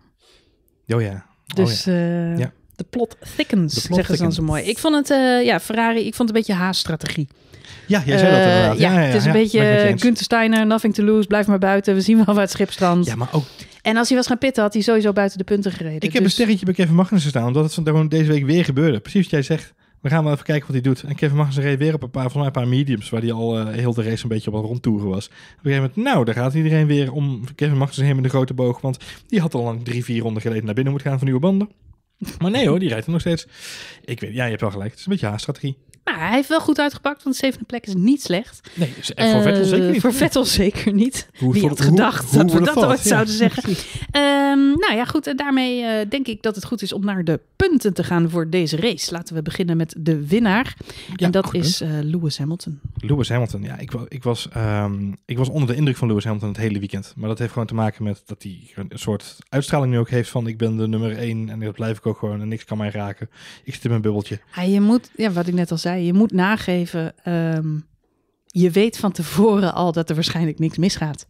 Oh ja. Oh dus ja. Eh, ja. de plot thickens, de plot zeggen ze dan zo mooi. Ik vond het, eh, ja, Ferrari, ik vond het een beetje haaststrategie. strategie ja, jij zei dat eh, inderdaad. Ja, ja, ja, het is een beetje Gunther Steiner, nothing to lose, blijf maar buiten. We zien wel waar het schip strandt. Ja, maar ook... En als hij was gaan pitten, had hij sowieso buiten de punten gereden. Ik heb een dus- sterretje bij Kevin Magnussen staan, omdat het gewoon deze week weer gebeurde. Precies wat jij zegt. We gaan wel even kijken wat hij doet. En Kevin Magnussen reed weer op een paar, volgens mij een paar mediums, waar hij al eh, heel de race een beetje op een rondtoeren was. Op een gegeven moment, nou, daar gaat iedereen weer om Kevin Magnussen heen met de grote boog, want die had al lang drie, vier ronden geleden naar binnen moeten gaan van nieuwe banden. Maar nee hoor, die rijdt er nog steeds. Ik weet, ja, je hebt wel gelijk. Het is een beetje strategie. Maar nou, hij heeft wel goed uitgepakt, want de zevende plek is niet slecht. Nee, dus, eh, voor Vettel eh, zeker niet. Voor Vettel zeker niet. Hoe, Wie had gedacht dat we dat, ooit zouden zeggen. Ehm, nou ja, goed. En daarmee eh, denk ik dat het goed is om naar de punten te gaan voor deze race. Laten we beginnen met de winnaar. en dat is Lewis Hamilton. Lewis Hamilton, ja. Ik, ik was, ehm, ik was onder de indruk van Lewis Hamilton het hele weekend. Maar dat heeft gewoon te maken met dat hij een soort uitstraling nu ook heeft van... ik ben de nummer één en dat blijf ik ook gewoon en niks kan mij raken. Ik zit in mijn bubbeltje. Ah, je moet, ja, wat ik net al zei je moet nageven. Ehm, je weet van tevoren al dat er waarschijnlijk niks misgaat.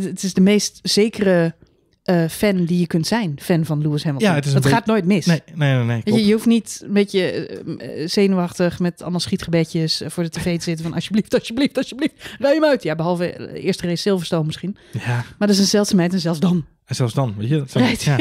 het is de meest zekere eh, fan die je kunt zijn, fan van Lewis Hamilton. Ja, het dat gaat nooit mis. Nee, nee, nee. nee je, je, hoeft niet een beetje eh, eh, zenuwachtig met allemaal schietgebedjes voor de tv te zitten van alsjeblieft, alsjeblieft, alsjeblieft, rij hem uit. Ja, behalve eerste race Silverstone misschien. Ja. Maar dat is een zeldzaamheid en zelfs dan. En zelfs dan, weet je, dat, (laughs) ja.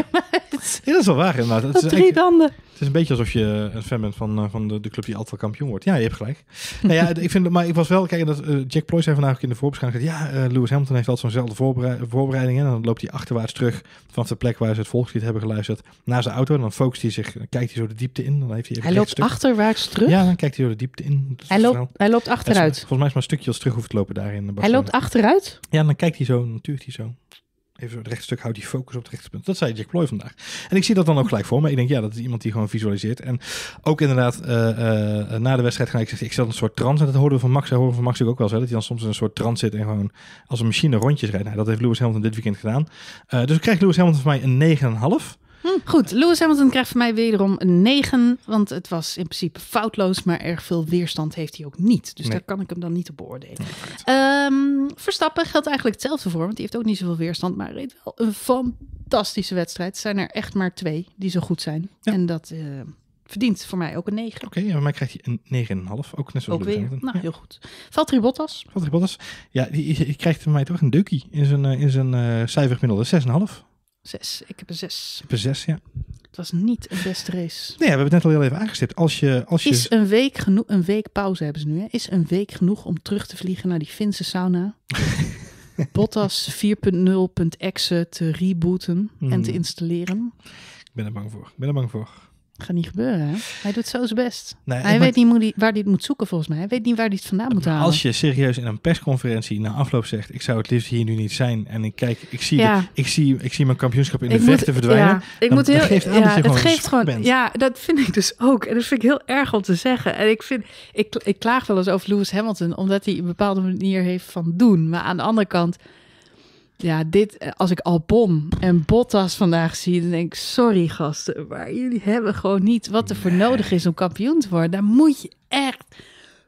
dat is wel waar inderdaad. Het is Het is een beetje alsof je een fan bent van, eh, van de, de club die altijd kampioen wordt. Ja, je hebt gelijk. (laughs) nou ja, ik vind, maar ik was wel, kijken dat, eh, Jack Ploy zei vandaag ook in de voorbeschouwing, ja, uh, Lewis Hamilton heeft altijd zo'nzelfde voorbereidingen. voorbereiding. dan loopt hij achterwaarts terug vanaf de plek waar ze het volkslied hebben geluisterd naar zijn auto. En dan focust hij zich, kijkt hij zo de diepte in. Dan heeft hij hij loopt achterwaarts terug? Ja, dan kijkt hij zo de diepte in. Hij loopt, hij loopt achteruit. volgens mij is maar een stukje als terug hoeft te lopen daarin. Hij loopt achteruit? Ja, dan kijkt hij zo, natuurlijk hij zo even het rechtstuk houdt die focus op het punt. Dat zei Jack Ploy vandaag. En ik zie dat dan ook gelijk voor me. Ik denk, ja, dat is iemand die gewoon visualiseert. En ook inderdaad, eh, eh, na de wedstrijd ga ik zeggen, ik zat een soort trance. En dat hoorden we van Max. Dat horen van Max ook wel zo. Dat hij dan soms in een soort trance zit en gewoon als een machine rondjes rijdt. Nou, dat heeft Lewis Hamilton dit weekend gedaan. Eh, dus krijgt Lewis Hamilton van mij een 9,5. Goed, Lewis Hamilton krijgt van mij wederom een 9. Want het was in principe foutloos, maar erg veel weerstand heeft hij ook niet. Dus daar kan ik hem dan niet op beoordelen. Ehm, Verstappen geldt eigenlijk hetzelfde voor, want die heeft ook niet zoveel weerstand. Maar reed wel een fantastische wedstrijd. Er zijn er echt maar twee die zo goed zijn. En dat... Eh, verdient voor mij ook een 9. Oké, okay, maar mij krijgt hij een 9,5. Ook net zoals Ook weer. nou, heel goed. Valtteri Bottas. Bottas. Ja, die, krijgt voor mij toch een dukkie in zijn, eh, in zijn uh, cijfergemiddelde 6,5. Zes. Ik heb een zes. Ik heb een zes, ja. Het was niet een beste race. Nee, we hebben het net al heel even aangestipt. Als je, als je... Is een week genoeg, een week pauze hebben ze nu. Hè? Is een week genoeg om terug te vliegen naar die Finse sauna? (laughs) Bottas 4.0.exe te rebooten en te mm. installeren? Ik ben er bang voor. Ik ben er bang voor gaat niet gebeuren. Hij doet zo zijn best. Nee, hij weet maar... niet waar hij het moet zoeken volgens mij. Hij weet niet waar hij het vandaan moet halen. Als je serieus in een persconferentie na afloop zegt... ik zou het liefst hier nu niet zijn en ik kijk, ik zie, ja. ik zie, ik zie mijn kampioenschap in de verte verdwijnen. Ja. Ik moet heel, geeft ja, dat geeft gewoon Ja, dat vind ik dus ook. En dat vind ik heel erg om te zeggen. En ik, vind, ik, ik klaag wel eens over Lewis Hamilton... omdat hij een bepaalde manier heeft van doen. Maar aan de andere kant ja, dit, eh, als ik Albon en Bottas vandaag zie, dan denk ik, sorry gasten, maar jullie hebben gewoon niet wat er voor nodig is om kampioen te worden. Daar moet je echt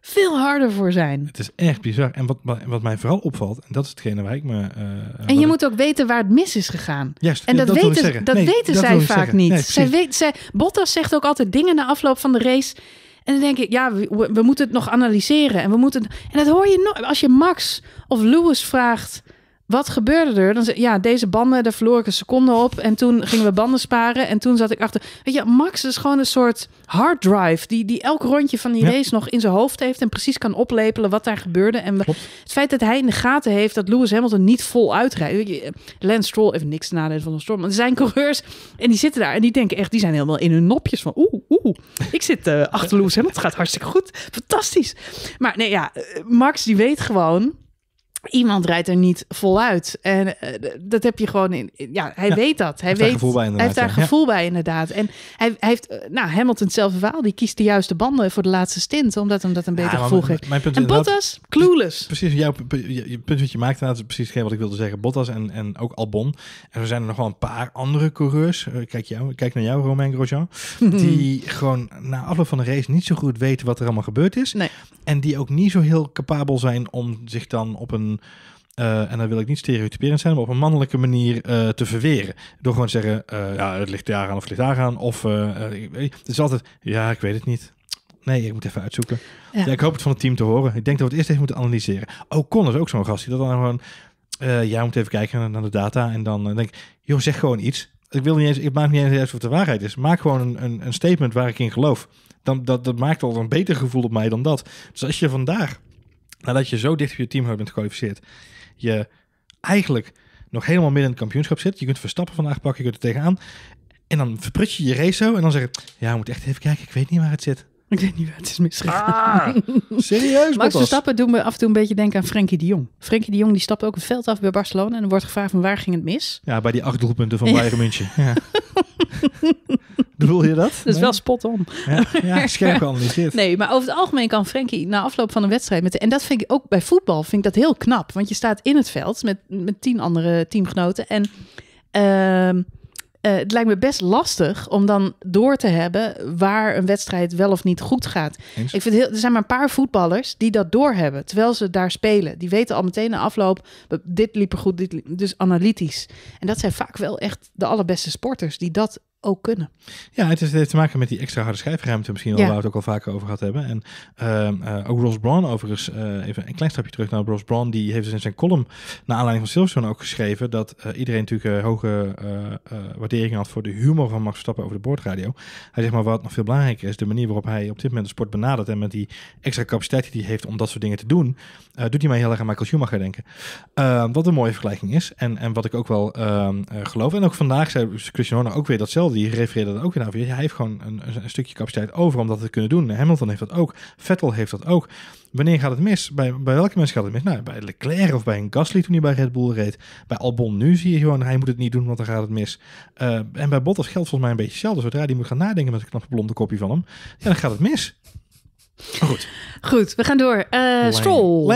veel harder voor zijn. Het is echt bizar. En wat, wat mij vooral opvalt, en dat is hetgene waar ik me... Eh, en je moet ook weten waar het mis is gegaan. Juist, en dat, weten, dat weten zij vaak niet. zij weet, zij, Bottas zegt ook altijd dingen na afloop van de race... En dan denk ik, ja, we, moeten het nog analyseren. En, we moeten, en dat hoor je nooit. Als je Max of Lewis vraagt wat gebeurde er? Dan ja, deze banden, daar verloor ik een seconde op. En toen gingen we banden sparen. En toen zat ik achter. Weet je, Max is gewoon een soort hard drive. Die, die elk rondje van die race nog in zijn hoofd heeft. En precies kan oplepelen wat daar gebeurde. En het feit dat hij in de gaten heeft dat Lewis Hamilton niet vol rijdt. Lance Stroll heeft niks te nadenken van een storm. Maar er zijn coureurs. En die zitten daar. En die denken echt, die zijn helemaal in hun nopjes van. Oeh, oeh. Ik zit eh, achter Lewis Hamilton. Het gaat hartstikke goed. Fantastisch. Maar nee, ja, eh, Max die weet gewoon iemand rijdt er niet voluit. En eh, dat heb je gewoon in. Ja, hij weet dat. Hij, heeft weet, daar gevoel bij, hij heeft daar gevoel bij, inderdaad. En hij, heeft, eh, nou, Hamilton hetzelfde verhaal. Die kiest de juiste banden voor de laatste stint, omdat hem dat een beter ja, gevoel geeft. en Bottas, clueless. Precies, jouw puntje punt wat je maakt, dat is precies wat ik wilde zeggen. Bottas en, en ook Albon. En er zijn er nog wel een paar andere coureurs. Eh, kijk, jou, kijk naar jou, Romain Grosjean. (laughs) Die gewoon na afloop van de race niet zo goed weten wat er allemaal gebeurd is. Nee. En die ook niet zo heel capabel zijn om zich dan op een eh, en dan wil ik niet stereotyperend zijn, maar op een mannelijke manier eh, te verweren. Door gewoon te zeggen, eh, ja, het ligt daar aan of het ligt daar aan. Of het is altijd, ja, ik weet het niet. Nee, ik moet even uitzoeken. Ja. ik hoop het van het team te horen. Ik denk dat we het eerst even moeten analyseren. Oh, kon is ook zo'n gast die dat dan gewoon... jij moet even kijken naar de data en dan denk ik... joh, zeg gewoon iets. Ik, wil niet eens, ik maak niet eens uit of het de waarheid is. Maak gewoon een, een, een statement waar ik in geloof. Dan, dat, dat maakt al een beter gevoel op mij dan dat. Dus als je vandaag nadat je zo dicht op je team bent gekwalificeerd, je eigenlijk nog helemaal midden in het kampioenschap zit. Je kunt Verstappen vandaag pakken, je kunt er tegenaan. En dan verprut je je race zo en dan zeg je, ja, we moeten echt even kijken, ik weet niet waar het zit. Ik weet niet waar het is misgegaan. Ah, (laughs) serieus? Max stappen doen me af en toe een beetje denken aan Frenkie de Jong. Frenkie de Jong die stapt ook het veld af bij Barcelona en er wordt gevraagd van waar ging het mis? Ja, bij die acht doelpunten van Bayern München. Ja. (laughs) Bedoel je dat? Dat is wel spot on. Ja, scherp (laughs) geanalyseerd. nee, maar over het algemeen kan Frenkie na afloop van een wedstrijd... Met de, en dat vind ik ook bij voetbal vind ik dat heel knap. Want je staat in het veld met, met tien andere teamgenoten en... Ehm, eh, het lijkt me best lastig om dan door te hebben waar een wedstrijd wel of niet goed gaat. Ik vind heel, er zijn maar een paar voetballers die dat doorhebben terwijl ze daar spelen. Die weten al meteen na afloop, dit liep er goed, dit liep, dus analytisch. En dat zijn vaak wel echt de allerbeste sporters die dat ook kunnen. Ja, het, is, het heeft te maken met die extra harde schijfruimte misschien, waar we het ook al vaker over gehad hebben. En ehm, eh, ook Ross Brown overigens, uh, even een klein stapje terug naar Ross Brown, die heeft dus in zijn column naar aanleiding van Silverstone ook geschreven dat eh, iedereen natuurlijk hoge waardering had voor de humor van Max Verstappen over de boordradio. Hij zegt maar wat nog veel belangrijker is, de manier waarop hij op dit moment de sport benadert en met die extra capaciteit die hij heeft om dat soort dingen te doen, doet hij mij heel erg aan Michael Schumacher denken. Ehm, wat een mooie vergelijking is en, en wat ik ook wel ehm, geloof. En ook vandaag zei Christian Horner ook weer datzelfde die refereerde dat ook weer naar hij heeft gewoon een, een, stukje capaciteit over om dat te kunnen doen. Hamilton heeft dat ook. Vettel heeft dat ook. Wanneer gaat het mis? Bij, bij welke mensen gaat het mis? Nou, bij Leclerc of bij een Gasly toen hij bij Red Bull reed. Bij Albon nu zie je gewoon, hij moet het niet doen, want dan gaat het mis. Eh, en bij Bottas geldt volgens mij een beetje hetzelfde. Zodra die moet gaan nadenken met een knappe blonde kopje van hem, ja, dan gaat het mis. goed. Goed, we gaan door. Uh, Stroll.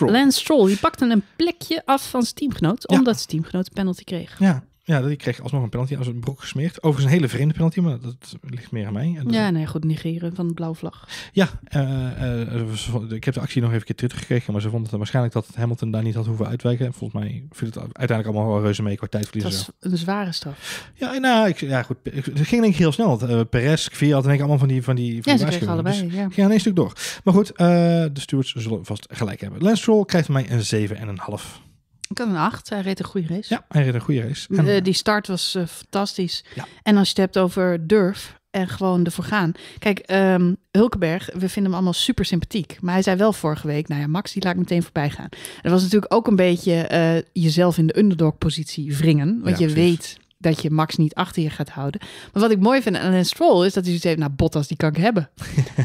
Lance Stroll. pakte een plekje af van zijn teamgenoot, omdat zijn teamgenoot een penalty kreeg. Ja, ja, die kreeg alsnog een penalty als een broek gesmeerd. Overigens een hele vreemde penalty, maar dat ligt meer aan mij. Ja, nee, goed, negeren van de blauwe vlag. Ja, eh, eh, ik heb de actie nog even keer teruggekregen, maar ze vonden het waarschijnlijk dat Hamilton daar niet had hoeven uitwijken. Volgens mij viel het uiteindelijk allemaal wel reuze mee qua tijdverlies. Dat is een zware straf. Ja, nou, ik, ja goed, het ging denk ik heel snel. Uh, Perez, Kviat denk ik allemaal van die van die van Ja, die ze allebei, dus ja. ging aan één stuk door. Maar goed, de stewards zullen vast gelijk hebben. Lance Stroll krijgt mij een 7,5. Ik had een acht. Hij reed een goede race. Ja, hij reed een goede race. En, die start was eh, fantastisch. En als je het hebt over durf en gewoon ervoor gaan. Kijk, um, Hulkenberg, we vinden hem allemaal super sympathiek. Maar hij zei wel vorige week, nou ja, Max, die laat ik meteen voorbij gaan. Dat was natuurlijk ook een beetje eh, jezelf in de underdog-positie wringen. Want je weet dat je Max niet achter je gaat houden. Maar wat ik mooi vind aan een Stroll is dat hij zoiets heeft... nou, Bottas, die kan ik hebben. (laughs)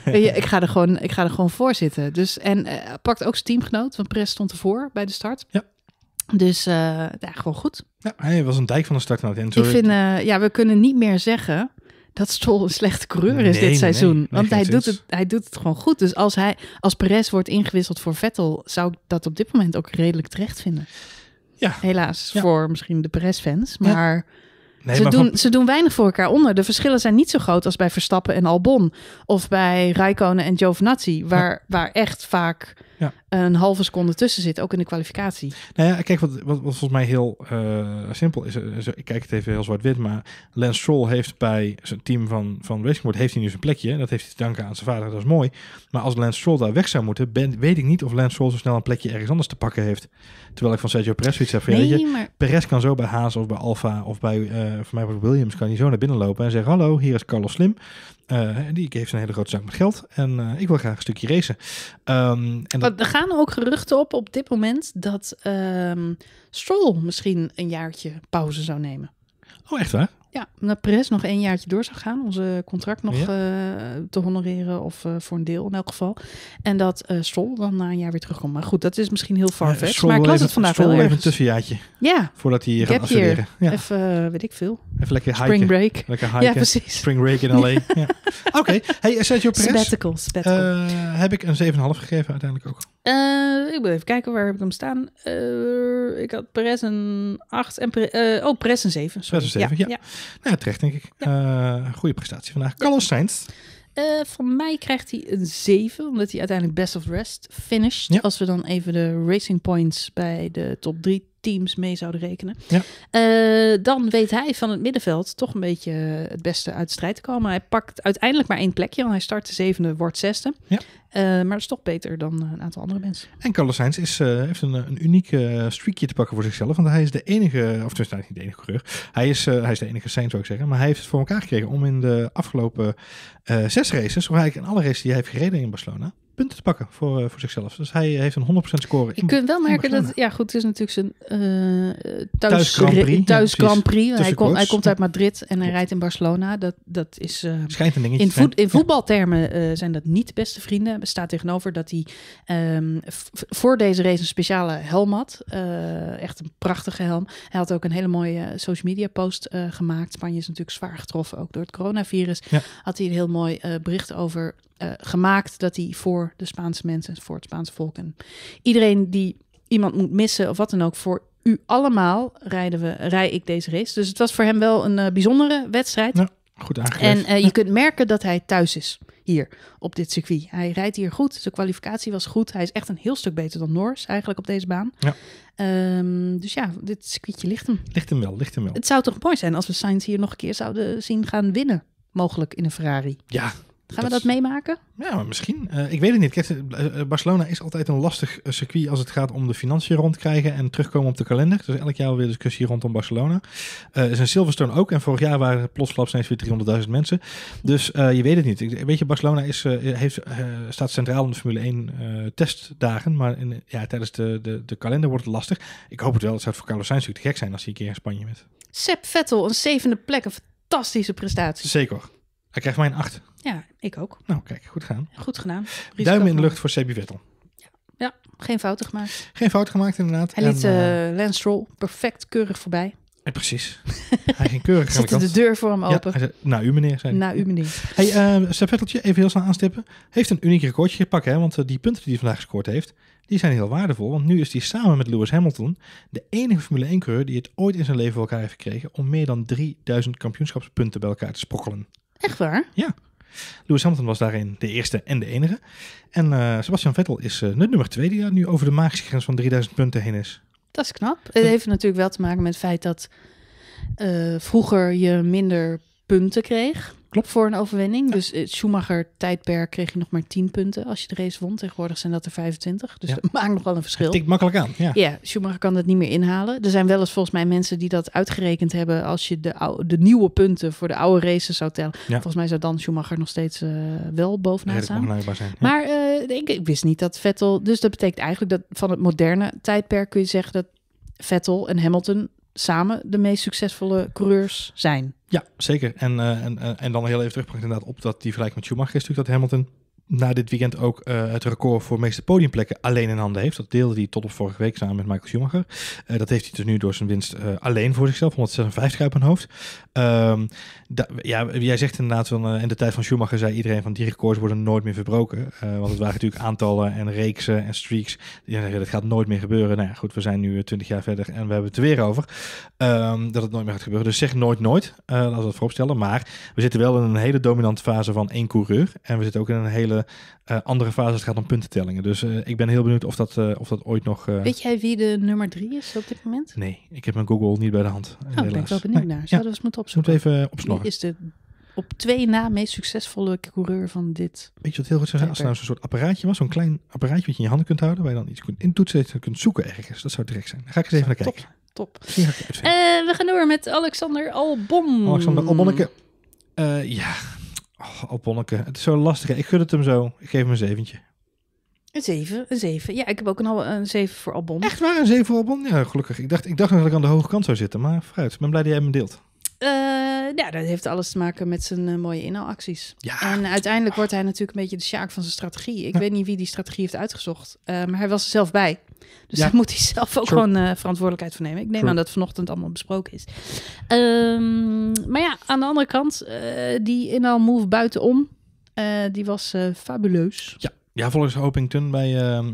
je, ik, ga er gewoon, ik ga er gewoon voor zitten. Dus, en eh, pakt ook zijn teamgenoot, want Perez stond ervoor bij de start. Ja. Dus uh, ja, gewoon goed. Ja, hij was een dijk van de start naar het Ik vind, eh, ja, we kunnen niet meer zeggen dat Stol een slechte coureur is dit seizoen. want hij doet, het, hij doet het gewoon goed. Dus als, hij, als Perez wordt ingewisseld voor Vettel, zou ik dat op dit moment ook redelijk terecht vinden. Ja. Helaas voor misschien de Perez-fans. Maar... ze, doen, ze doen weinig voor elkaar onder. De verschillen zijn niet zo groot als bij Verstappen en Albon. Of bij Raikkonen en Giovinazzi. Waar, waar echt vaak ja. een halve seconde tussen zit, ook in de kwalificatie. Nou ja, kijk, wat, wat, volgens mij heel eh, simpel is, eh, ik kijk het even heel zwart-wit, maar Lance Stroll heeft bij zijn team van, van Racingboard, heeft hij nu zijn plekje. Dat heeft hij te danken aan zijn vader, dat is mooi. Maar als Lance Stroll daar weg zou moeten, ben, weet ik niet of Lance Stroll zo snel een plekje ergens anders te pakken heeft. Terwijl ik van Sergio Perez zoiets heb nee, maar... Perez kan zo bij Haas of bij Alfa of bij, eh, voor mij Williams, kan hij zo naar binnen lopen en zeggen, hallo, hier is Carlos Slim. die geeft een hele grote zak met geld en ik wil graag een stukje racen. Ehm, en dat, er, gaan ook geruchten op op dit moment dat um, Stroll misschien een jaartje pauze zou nemen. Oh, echt waar? Ja, omdat Perez nog een jaartje door zou gaan. Onze contract nog eh, te honoreren. Of eh, voor een deel in elk geval. En dat uh, eh, Sol dan na een jaar weer terugkomt. Maar goed, dat is misschien heel far maar ik las het vandaag Sol wel even een tussenjaartje. Ja. Voordat hij gaat afstuderen. Ja. Even, weet ik veel. Even lekker hiken. Spring break. Lekker hiken. Ja, precies. Spring break in L.A. (laughs) ja. Oké. Okay. Hey, Sergio Perez. heb ik een 7,5 gegeven uiteindelijk ook. Eh, ik wil even kijken, waar heb ik hem staan? Eh, ik had Perez een 8 en eh, oh, Perez een 7. Sorry. Perez een 7, ja. ja. ja. Nou, terecht denk ik. goede prestatie vandaag. Carlos Sainz. van mij krijgt hij een 7, omdat hij uiteindelijk best of rest finished. Als we dan even de racing points bij de top 3 teams mee zouden rekenen. Ja. dan weet hij van het middenveld toch een beetje het beste uit de strijd te komen. Hij pakt uiteindelijk maar één plekje. Want hij start de zevende, wordt zesde. Ja. Eh, maar het is toch beter dan eh, een aantal andere mensen. En Carlos Sainz is, eh, heeft een, een uniek streakje te pakken voor zichzelf. Want hij is de enige, of tenminste nou, niet de enige coureur. Hij is, hij is de enige Sainz zou ik zeggen. Maar hij heeft het voor elkaar gekregen om in de afgelopen zes races, of hij in alle races die hij heeft gereden in Barcelona, punten te pakken voor, voor zichzelf. Dus hij heeft een 100% score. Je kunt wel merken dat, ja goed, het is natuurlijk zijn thuis, thuis Grand Prix. Hij, kom, hij, komt uit Madrid en hij rijdt in Barcelona. Dat, dat is... Uh, Schijnt een dingetje. In, in voetbaltermen uh, zijn dat niet beste vrienden staat tegenover dat hij ehm, voor deze race een speciale helm had. Eh, echt een prachtige helm. Hij had ook een hele mooie eh, social media post eh, gemaakt. Spanje is natuurlijk zwaar getroffen, ook door het coronavirus. Had hij een heel mooi bericht over gemaakt dat hij voor de Spaanse mensen, voor het Spaanse volk en iedereen die iemand moet missen of wat dan ook, voor u allemaal rijden we, rij ik deze race. Dus het was voor hem wel een bijzondere wedstrijd. Ja, goed aangegeven. En je kunt merken dat hij thuis is hier op dit circuit. Hij rijdt hier goed. Zijn kwalificatie was goed. Hij is echt een heel stuk beter dan Norris eigenlijk op deze baan. Ja. Ehm, dus ja, dit circuitje ligt hem. Ligt hem wel, ligt hem wel. Het zou toch mooi zijn als we Sainz hier nog een keer zouden zien gaan winnen. Mogelijk in een Ferrari. Ja, Gaan we dat meemaken? Ja, maar misschien. Eh, ik weet het niet. Kijk, eh, eh, Barcelona is altijd een lastig circuit als het gaat om de financiën rondkrijgen en terugkomen op de kalender. Dus elk jaar weer discussie rondom Barcelona. Uh, is een Silverstone ook. En vorig jaar waren er plotsklaps ineens weer 300.000 mensen. Dus je weet het niet. weet je, Barcelona is, heeft, staat centraal in de Formule 1 testdagen. Maar in, ja, tijdens de, de, de kalender wordt het lastig. Ik hoop het wel. Het zou voor Carlos Sainz natuurlijk te gek zijn als hij een keer in Spanje bent. Sepp Vettel, een zevende plek. Een fantastische prestatie. Zeker. Hij krijgt mij een acht. Ja, ik ook. Nou, kijk, goed gedaan. Goed gedaan. Duim in de lucht voor Sebi Vettel. Ja. ja, geen fouten gemaakt. Geen fouten gemaakt, inderdaad. Hij liet en, uh, Lance Stroll perfect keurig voorbij. precies. Hij ging keurig aan de (laughs) de deur voor hem open. Ja, nou, u meneer, zei Nou, u meneer. Hey, uh, Vetteltje, even heel snel aanstippen. Heeft een uniek recordje gepakt, hè? Want die punten die hij vandaag gescoord heeft, die zijn heel waardevol. Want nu is hij samen met Lewis Hamilton de enige Formule 1-coureur die het ooit in zijn leven voor elkaar heeft gekregen om meer dan 3000 kampioenschapspunten bij elkaar te sprokkelen. Echt waar? Ja. Lewis Hamilton was daarin de eerste en de enige. En eh, Sebastian Vettel is uh, nummer twee die daar eh, nu over de magische grens van 3000 punten heen is. Dat is knap. Het heeft natuurlijk wel te maken met het feit dat uh, vroeger je minder punten kreeg. Klopt. Voor een overwinning. Dus het Schumacher-tijdperk kreeg je nog maar 10 punten als je de race won. Tegenwoordig zijn dat er 25. Dus dat (laughs) maakt nog wel een verschil. Tikt makkelijk aan. Ja. ja, Schumacher kan dat niet meer inhalen. Er zijn wel eens volgens mij mensen die dat uitgerekend hebben. Als je de, de nieuwe punten voor de oude races zou tellen. Volgens mij zou dan Schumacher nog steeds eh, wel bovenaan staan. Zijn. Maar eh, ik, ik wist niet dat Vettel. Dus dat betekent eigenlijk dat van het moderne tijdperk kun je zeggen dat Vettel en Hamilton samen de meest succesvolle coureurs zijn. Ja, zeker. En, eh, en, eh, en dan heel even terugbrengt inderdaad op dat die vergelijking met Schumacher is natuurlijk dat Hamilton na dit weekend ook eh, het record voor meeste podiumplekken alleen in handen heeft. Dat deelde hij tot op vorige week samen met Michael Schumacher. Eh, dat heeft hij dus nu door zijn winst eh, alleen voor zichzelf, 156 uit mijn hoofd. Um, ja, jij zegt inderdaad, van, in de tijd van Schumacher zei iedereen van die records worden nooit meer verbroken. want het waren natuurlijk aantallen en reeksen en streaks. Ja, dat gaat nooit meer gebeuren. Nou ja, goed, we zijn nu 20 jaar verder en we hebben het er weer over. Ehm, dat het nooit meer gaat gebeuren. Dus zeg nooit nooit, als we het vooropstellen. Maar we zitten wel in een hele dominante fase van één coureur. En we zitten ook in een hele eh, eh, andere fase als het gaat om puntentellingen. Dus eh, ik ben heel benieuwd of dat, of dat ooit nog... Weet jij wie de nummer drie is op dit moment? Nee, ik heb mijn Google niet bij de hand. Oh, ben ik wel benieuwd naar. Zouden we eens moeten opzoeken? Moet even opsnorren. Wie is de op twee na meest succesvolle coureur van dit. Weet je wat heel goed zou zijn Als het nou zo'n soort apparaatje was, zo'n klein apparaatje wat je in je handen kunt houden, waar je dan iets kunt intoetsen en kunt zoeken ergens. Dat zou direct zijn. ga ik eens even naar kijken. Top. we gaan door met Alexander Albon. Alexander Albonneke. ja, Oh, oh Het is zo lastig. Ik gun het hem zo. Ik geef hem een zeventje. Een zeven, een zeven. Ja, ik heb ook een, een zeven voor Albon. Echt waar, een zeven voor Albon? Ja, gelukkig. Ik dacht, ik dacht nog dat ik aan de hoge kant zou zitten, maar fruit, Ik ben blij dat jij hem deelt. Uh, ja, dat heeft alles te maken met zijn eh, mooie inhaalacties. En uiteindelijk wordt hij natuurlijk een beetje de sjaak van zijn strategie. Ik weet niet wie die strategie heeft uitgezocht, eh, maar hij was er zelf bij. Dus daar moet hij zelf ook gewoon verantwoordelijkheid voor nemen. Ik neem aan dat vanochtend allemaal besproken is. Ehm, maar ja, aan de andere kant, die move buitenom, die was fabuleus. Ja. Ja, volgens Hopington bij uh,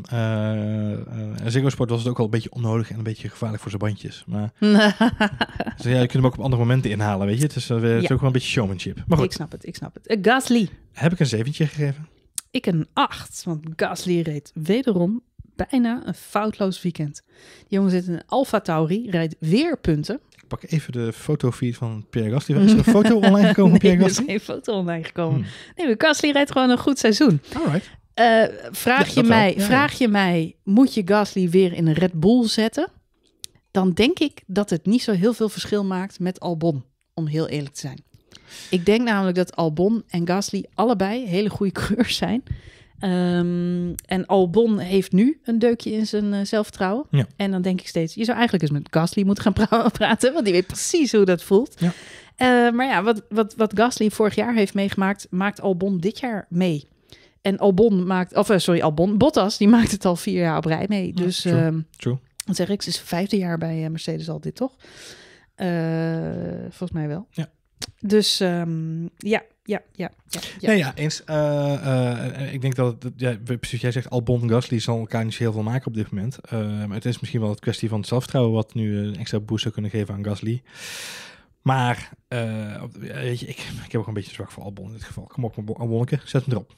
uh, Sport was het ook al een beetje onnodig en een beetje gevaarlijk voor zijn bandjes. Maar (laughs) dus ja, je kunt hem ook op andere momenten inhalen, weet je. Het is, eh, is ook wel een beetje showmanship. Maar goed. Ik snap het, ik snap het. Gasly. Heb ik een zeventje gegeven? Ik een acht, want Gasly reed wederom bijna een foutloos weekend. Die jongen zit in een Alfa Tauri, rijdt weer punten. Ik pak even de fotofeed van Pierre Gasly. (laughs) Is er een foto online gekomen Pierre Gasly? er is geen foto online gekomen. Hmm. Nee, maar Gasly rijdt gewoon een goed seizoen. All right. Eh, vraag, je mij, vraag je mij, moet je Gasly weer in een Red Bull zetten? Dan denk ik dat het niet zo heel veel verschil maakt met Albon, om heel eerlijk te zijn. Ik denk namelijk dat Albon en Gasly allebei hele goede coureurs zijn. Ehm, en Albon heeft nu een deukje in zijn eh, zelfvertrouwen. En dan denk ik steeds, je zou eigenlijk eens met Gasly moeten gaan (laughs) praten, want die weet precies hoe dat voelt. Eh, maar ja, wat, wat, wat Gasly vorig jaar heeft meegemaakt, maakt Albon dit jaar mee. En Albon maakt, of eh, sorry, Albon, Bottas, die maakt het al vier jaar op rij mee. dus true, ehm, true. zeg ik, ze is vijfde jaar bij eh, Mercedes al dit, toch? Eh, volgens mij wel. Ja. Dus ehm, ja, ja, ja. ja, ja. Nee, ja eens. ik denk dat het, precies jij zegt, Albon en Gasly zal elkaar niet heel veel maken op dit moment. maar ehm, het is misschien wel het kwestie van het zelfvertrouwen wat nu een extra boost zou kunnen geven aan Gasly. Maar eh, weet je, ik, ik, heb ook een beetje zwak voor Albon in dit geval. Kom op, Albonneke, oh, zet hem erop. (laughs) (laughs)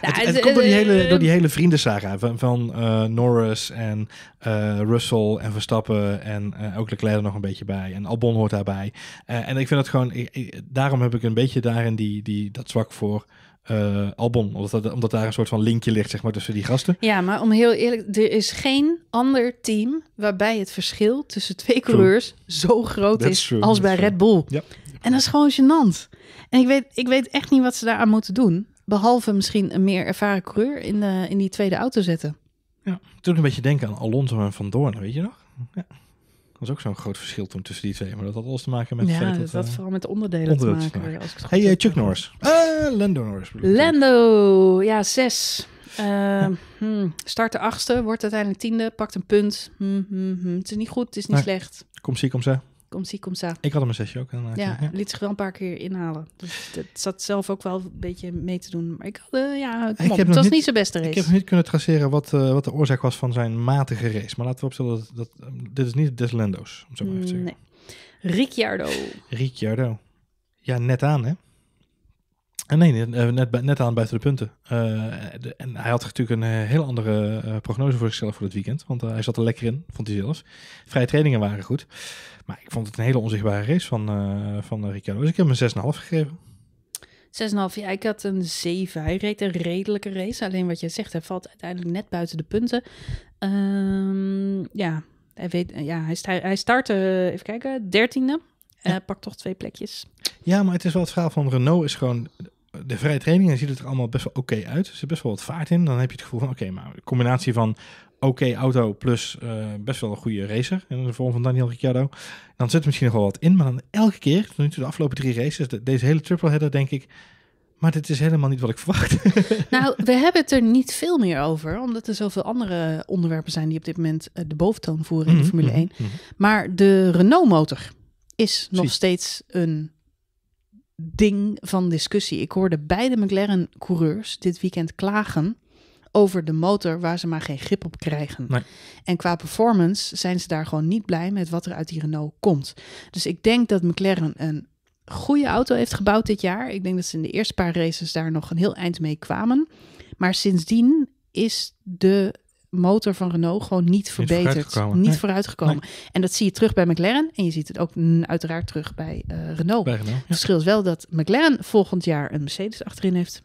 het, komt door die eh, hele, door die eh, hele vriendensaga van, van Norris en Russell en Verstappen en ook Leclerc er nog een beetje bij. En Albon hoort daarbij. en ik vind dat gewoon, daarom heb ik een beetje daarin die, die, dat zwak voor eh, Albon. Omdat, dat, omdat daar een soort van linkje ligt zeg maar, tussen die gasten. Ja, maar om heel eerlijk, er is geen ander team waarbij het verschil tussen twee coureurs zo groot is als bij Red Bull. Ja. En dat is gewoon gênant. En ik weet, ik weet echt niet wat ze daaraan moeten doen. Behalve misschien een meer ervaren coureur in, in die tweede auto zetten. Ja, toen een beetje denken aan Alonso en Van Doorn, weet je nog? Ja. Dat is ook zo'n groot verschil toen tussen die twee. Maar dat had alles te maken met... Ja, het feit dat, dat eh, vooral met de onderdelen, onderdelen te maken. maken. hey, eh, Chuck Norris. Uh, Lando Norris. Lando, ja, zes. Hm, start de achtste, wordt uiteindelijk tiende, pakt een punt. Hm, hm, het is niet goed, het is niet slecht. Kom zie, kom ze. Kom zie, kom sa. Ik had hem een zesje ook. Ja, ja, liet zich wel een paar keer inhalen. Dus dat zat zelf ook wel een beetje mee te doen. Maar ik had, eh, ja, het was niet, niet zijn beste race. Ik heb niet kunnen traceren wat, eh, wat de oorzaak was van zijn matige race. Maar laten we opstellen dat, dat ehm, dit is niet Deslendo's, om zo maar even te zeggen. Nee. Ricciardo. Ricciardo. Ja, net aan, hè? En eh, nee, net, net aan buiten de punten. en hij had natuurlijk een heel andere prognose voor zichzelf voor het weekend. Want hij zat er lekker in, vond hij zelf. Vrije trainingen waren goed. Maar ik vond het een hele onzichtbare race van, uh, van eh, Ricciardo. Dus ik heb hem een 6,5 gegeven. 6,5. Ja, ik had een 7. Hij reed een redelijke race. Alleen wat je zegt, hij valt uiteindelijk net buiten de punten. Ehm, ja, hij, weet, ja, hij, start, hij startte, eh, even kijken, dertiende. e ja. pakt toch twee plekjes. Ja, maar het is wel het verhaal van Renault is gewoon... De vrije en ziet het er allemaal best wel oké uit. Er zit best wel wat vaart in. Dan heb je het gevoel van, oké, maar de combinatie van oké auto plus eh, best wel een goede racer in de vorm van Daniel Ricciardo. Dan zit er misschien nog wel wat in, maar dan elke keer, nu de afgelopen drie races, de, deze hele triple header denk ik, maar dit is helemaal niet wat ik verwacht. (laughs) Nou, we hebben het er niet veel meer over, omdat er zoveel andere onderwerpen zijn die op dit moment eh, de boventoon voeren in de mhm, Formule 1. Mhm, mhm. Maar de Renault-motor is nog steeds een ding van discussie. Ik hoorde beide McLaren-coureurs dit weekend klagen over de motor waar ze maar geen grip op krijgen. Nee. En qua performance zijn ze daar gewoon niet blij met wat er uit die Renault komt. Dus ik denk dat McLaren een goede auto heeft gebouwd dit jaar. Ik denk dat ze in de eerste paar races daar nog een heel eind mee kwamen. Maar sindsdien is de motor van Renault gewoon niet verbeterd. Niet vooruitgekomen. Niet vooruitgekomen. En dat zie je terug bij McLaren. En je ziet het ook uiteraard terug bij eh, Renault. Bij Renault. Het verschil is wel dat McLaren volgend jaar een Mercedes achterin heeft.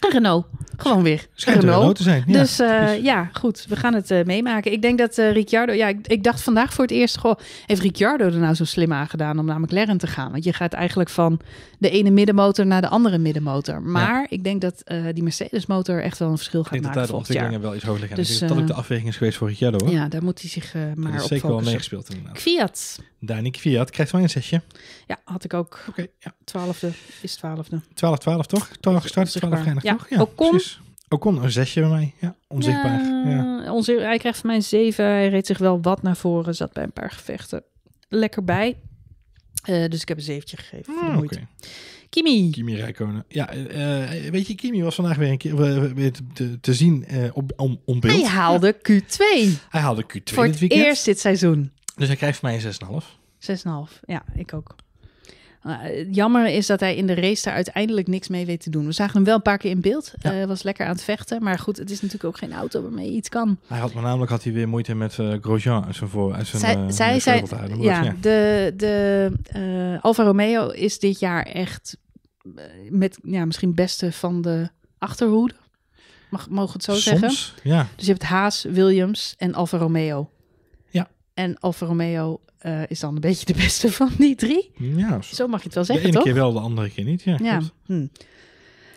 Een Renault. Gewoon weer. Schijnt Renault. Renault te zijn. Dus eh, ja, goed. We gaan het eh, meemaken. Ik denk dat eh, Ricciardo... Ja, ik, ik, dacht vandaag voor het eerst... Goh, heeft Ricciardo er nou zo slim aan gedaan om namelijk leren te gaan? Want je gaat eigenlijk van de ene middenmotor naar de andere middenmotor. Maar ik denk dat die Mercedes-motor echt wel een verschil gaat maken Ik denk dat daar de wel iets hoger liggen. Dus, dat ook de afweging is geweest voor Ricciardo. Hoor. Ja, daar moet hij zich maar op focussen. zeker wel meegespeeld inderdaad. Fiat. Dani Fiat krijgt wel een zesje. Ja, had ik ook. Oké, okay, ja. Twaalfde is twaalfde. Twaalf, twaalf toch? Twaalf gestart, twaalf eindig ja. toch? Ja, Ocon. precies. een zesje bij mij. Ja, onzichtbaar. Ja, Onze, hij krijgt van mij een zeven. Hij reed zich wel wat naar voren, zat bij een paar gevechten. Lekker bij. Eh, dus ik heb een zeventje gegeven ah, Oké. Kimmy. Okay. Kimi. Ja, uh, weet je, Kimi was vandaag weer een keer eh, te, te, zien op om, om beeld. Hij haalde Q2. Hij haalde Q2 Voor het dit weekend. eerst dit seizoen. Dus hij krijgt van mij een 6,5. 6,5, ja, ik ook. Eh, jammer is dat hij in de race daar uiteindelijk niks mee weet te doen. We zagen hem wel een paar keer in beeld. Ja. Eh, was lekker aan het vechten. Maar goed, het is natuurlijk ook geen auto waarmee je iets kan. Hij had, namelijk had hij weer moeite met eh, Grosjean en zijn voor. zijn, zij, zei. ja, de, de Alfa Romeo is dit jaar echt met ja, misschien beste van de achterhoede. Mag, mogen het zo Soms, zeggen? Ja. Dus je hebt Haas, Williams en Alfa Romeo. En Alfa Romeo eh, is dan een beetje de beste van die drie. Ja, zo, mag je het wel zeggen, De ene keer wel, de andere keer niet. Ja, Hm.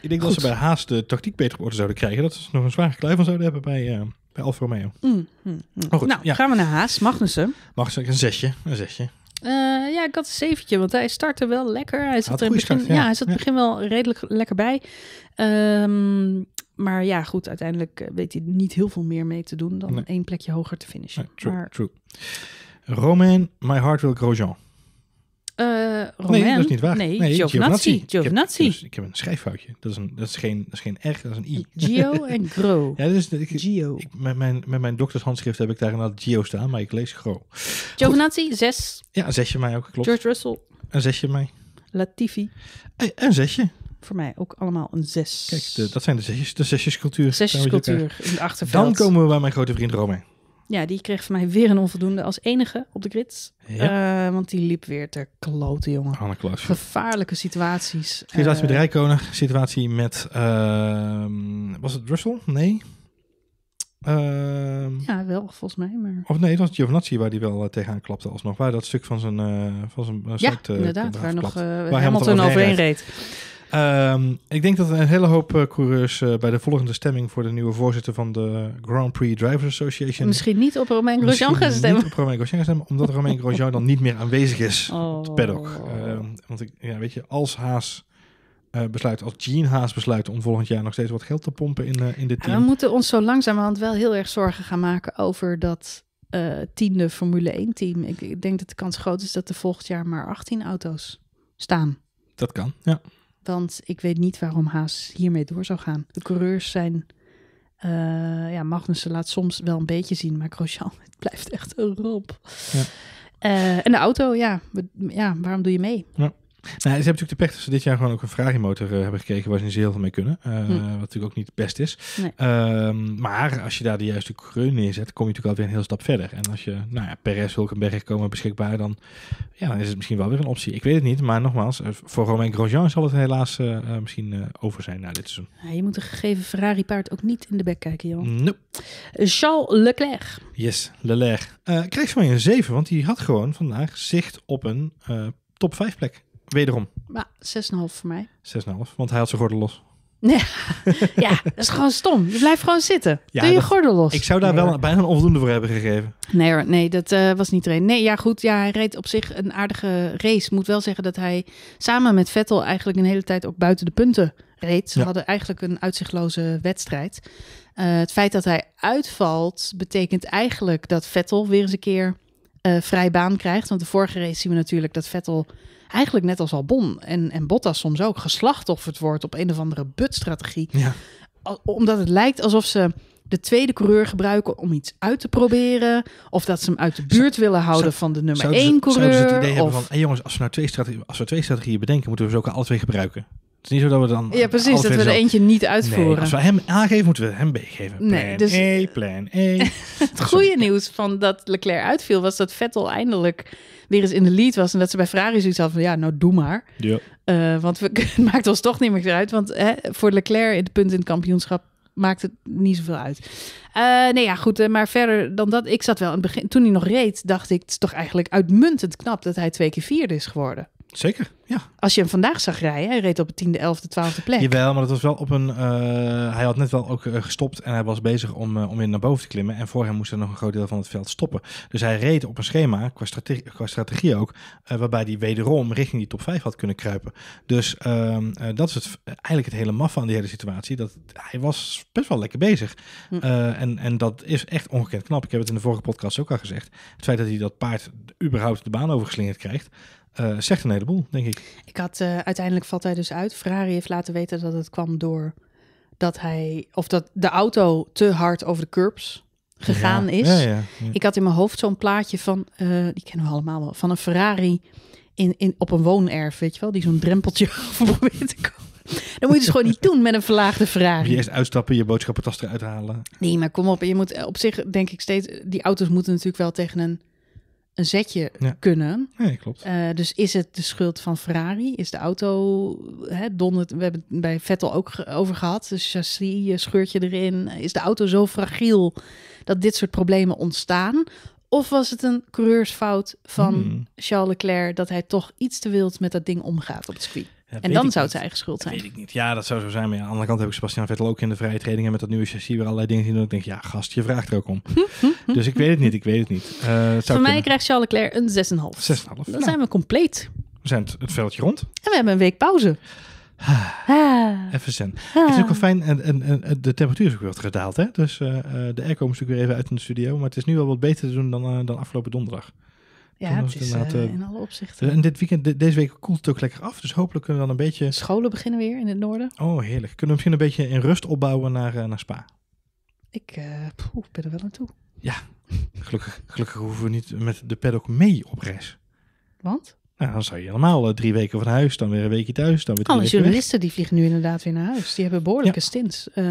Ik denk dat ze bij Haas de tactiek beter op zouden krijgen. Dat ze nog een zware kluif van zouden hebben bij, eh, bij Alfa Romeo. Hm, hm, hm. nou, ja. gaan we naar Haas. Magnussen. Magnussen, een zesje. Een zesje. Eh, ja, ik had een zeventje, want hij startte wel lekker. Hij zat had er in start, ja. hij zat begin wel redelijk lekker bij. Ehm, maar ja, goed, uiteindelijk eh, weet hij niet heel veel meer mee te doen dan nee. één plekje hoger te finishen. true, maar... true. Romain, My Heart Will Grosjean. Eh, Romain? Nee, dat is niet waar. Nee, nee Giovinazzi. Ik, heb, een schrijffoutje. Dat is, een, dat is, geen, dat is geen R, dat is een I. (laughs) Gio en Gro. (laughs) Ja, dat is, Gio. met, mijn, met mijn doktershandschrift heb ik daar inderdaad Gio staan, maar ik lees Gro. Giovinazzi, zes. Ja, een je mij ook, klopt. George Russell. Een je mij. Latifi. Een zesje voor mij ook allemaal een zes. Kijk, dat zijn de zesjes, de zesjescultuur. Zesjescultuur in de eh, achterveld. Dan komen we bij mijn grote vriend Romein. Ja, die kreeg van mij weer een onvoldoende als enige op de grids. Eh, want die liep weer ter klote, jongen. Gevaarlijke situaties. Situatie uh, met Rijkonen, situatie met... Ehm, was het Russell? Nee. Ehm, ja, wel, volgens mij. Maar... Of nee, het was Giovinazzi waar die wel eh, tegenaan klapte alsnog. Waar dat stuk van zijn... van zijn ja, inderdaad. Waar, nog, waar Hamilton, Hamilton overheen reed. reed. Ehm, ik denk dat een hele hoop eh, coureurs eh, bij de volgende stemming voor de nieuwe voorzitter van de Grand Prix Drivers Association. Misschien niet op Romain Grosjean gaan stemmen. Niet op Romain Grosjean stemmen, omdat Romain (laughs) Grosjean dan niet meer aanwezig is oh. op het paddock. Ehm, want ik, ja, weet je, als Haas. Eh, besluit, als Jean Haas besluit om volgend jaar nog steeds wat geld te pompen in, in dit team. we moeten ons zo langzamerhand wel heel erg zorgen gaan maken over dat uh, tiende Formule 1 team. Ik, ik, denk dat de kans groot is dat er volgend jaar maar 18 auto's staan. Dat kan, ja. Want ik weet niet waarom Haas hiermee door zou gaan. De coureurs zijn. Uh, ja, Magnussen laat soms wel een beetje zien, maar Grosjean, (laughs) blijft echt een romp. Ja. Eh, en de auto, ja, ja, waarom doe je mee? Ja. Nou, ze hebben natuurlijk de pech dat ze dit jaar gewoon ook een Ferrari-motor eh, hebben gekeken waar ze niet zo heel veel mee kunnen. Eh, hm. Wat natuurlijk ook niet het best is. Ehm, maar als je daar de juiste kreun neerzet, kom je natuurlijk alweer een heel stap verder. En als je, nou ja, Perez, Hulkenberg komen beschikbaar, dan, ja, is het misschien wel weer een optie. Ik weet het niet, maar nogmaals, eh, voor Romain Grosjean zal het helaas misschien over zijn na dit seizoen. Ja, je moet een gegeven Ferrari-paard ook niet in de bek kijken, joh. Nope. Charles Leclerc. Yes, Leclerc. kreeg ze mij een 7, want die had gewoon vandaag zicht op een top 5 plek. Wederom. Maar 6,5 voor mij. 6,5, want hij had zijn gordel los. Nee, (laughs) ja, dat is gewoon stom. Je blijft gewoon zitten. Ja, Doe je gordel los. Ik zou daar wel bijna een onvoldoende voor hebben gegeven. Nee hoor, nee, dat eh, was niet reden. Nee, ja goed, ja, hij reed op zich een aardige race. Moet wel zeggen dat hij samen met Vettel eigenlijk een hele tijd ook buiten de punten reed. Ze hadden eigenlijk een uitzichtloze wedstrijd. Eh, het feit dat hij uitvalt, betekent eigenlijk dat Vettel weer eens een keer eh, vrij baan krijgt. Want de vorige race zien we natuurlijk dat Vettel eigenlijk net als Albon en, en Bottas soms ook geslachtofferd wordt op een of andere butstrategie. Ja. Omdat het lijkt alsof ze de tweede coureur gebruiken om iets uit te proberen. Of dat ze hem uit de buurt willen houden van de nummer één coureur. Zouden ze het idee hebben van, hey jongens, als we, nou twee strategieën, als we twee strategieën bedenken, moeten we ze ook alle twee gebruiken niet zo dat we dan. Ja, precies. Dat we er eentje niet uitvoeren. als we hem aangeven moeten we hem B geven. Plan nee, dus... plan E. (laughs) het goede nieuws van dat Leclerc uitviel was dat Vettel eindelijk weer eens in de lead was. En dat ze bij Ferrari zoiets hadden van ja, nou doe maar. Ja. Eh, want we, (laughs) het maakt ons toch niet meer uit. Want hè, voor Leclerc, het punt in het kampioenschap, maakt het niet zoveel uit. Eh, nee, ja, goed. Eh, maar verder dan dat, ik zat wel in het begin, toen hij nog reed, dacht ik, het is toch eigenlijk uitmuntend knap dat hij twee keer vierde is geworden. Zeker, ja. Als je hem vandaag zag rijden, hij reed op de 10 elfde, 11 12e plek. Jawel, maar dat was wel op een... Eh, hij had net wel ook eh, gestopt en hij was bezig om, eh, om weer naar boven te klimmen. En voor hem moest er nog een groot deel van het veld stoppen. Dus hij reed op een schema, qua, strategie, ook, waarbij hij wederom richting die top 5 had kunnen kruipen. Dus ehm, dat is het, eigenlijk het hele maf van die hele situatie. Dat, hij was best wel lekker bezig. Hm. en, en dat is echt ongekend knap. Ik heb het in de vorige podcast ook al gezegd. Het feit dat hij dat paard überhaupt de baan overgeslingerd krijgt eh, zegt een heleboel, denk ik. Ik had eh, uiteindelijk valt hij dus uit. Ferrari heeft laten weten dat het kwam door dat hij of dat de auto te hard over de curbs gegaan is. ik had in mijn hoofd zo'n plaatje van, eh, die kennen we allemaal wel, van een Ferrari in, in, op een woonerf, weet je wel, die zo'n drempeltje (laughs) probeert te komen. Dan moet je dus gewoon niet doen met een verlaagde vraag. Je eerst uitstappen, je boodschappentas eruit halen. Nee, maar kom op. Je moet op zich, denk ik steeds... Die auto's moeten natuurlijk wel tegen een een zetje kunnen. Nee, klopt. Eh, dus is het de schuld van Ferrari? Is de auto hè, We hebben het bij Vettel ook over gehad. Dus chassis, scheurtje erin. Is de auto zo fragiel dat dit soort problemen ontstaan? Of was het een coureursfout van hmm. Charles Leclerc dat hij toch iets te wild met dat ding omgaat op het circuit? en dan zou het zijn eigen schuld zijn. weet ik niet. Ja, dat zou zo zijn. Maar aan de andere kant heb ik Sebastian Vettel ook in de vrije trainingen met dat nieuwe chassis weer allerlei dingen zien. En ik denk, ja, gast, je vraagt er ook om. (laughs) dus ik weet het niet. Ik weet het niet. Uh, Voor mij krijgt Charles Leclerc een 6,5. 6,5. Dan nou. zijn we compleet. We zijn het veldje rond. En we hebben een week pauze. Ah, ah. even zen. Ah. Het is ook wel fijn. En, en, en, de temperatuur is ook weer wat gedaald. Hè? Dus uh, de airco moet natuurlijk weer even uit in de studio. Maar het is nu wel wat beter te doen dan, dan afgelopen donderdag. Ja, het is eh, eh, in alle opzichten. En dit weekend, deze week koelt het ook lekker af. Dus hopelijk kunnen we dan een beetje... Scholen beginnen weer in het noorden. Oh, heerlijk. Kunnen we misschien een beetje in rust opbouwen naar, eh, naar Spa? Ik poeh, ben er wel aan toe. Ja, gelukkig, gelukkig hoeven we niet met de paddock mee op reis. Want? Nou, dan zou je normaal eh, drie weken van huis, dan weer een weekje thuis, dan weer Alle journalisten die vliegen nu inderdaad weer naar huis. Die hebben behoorlijke ja. stints eh,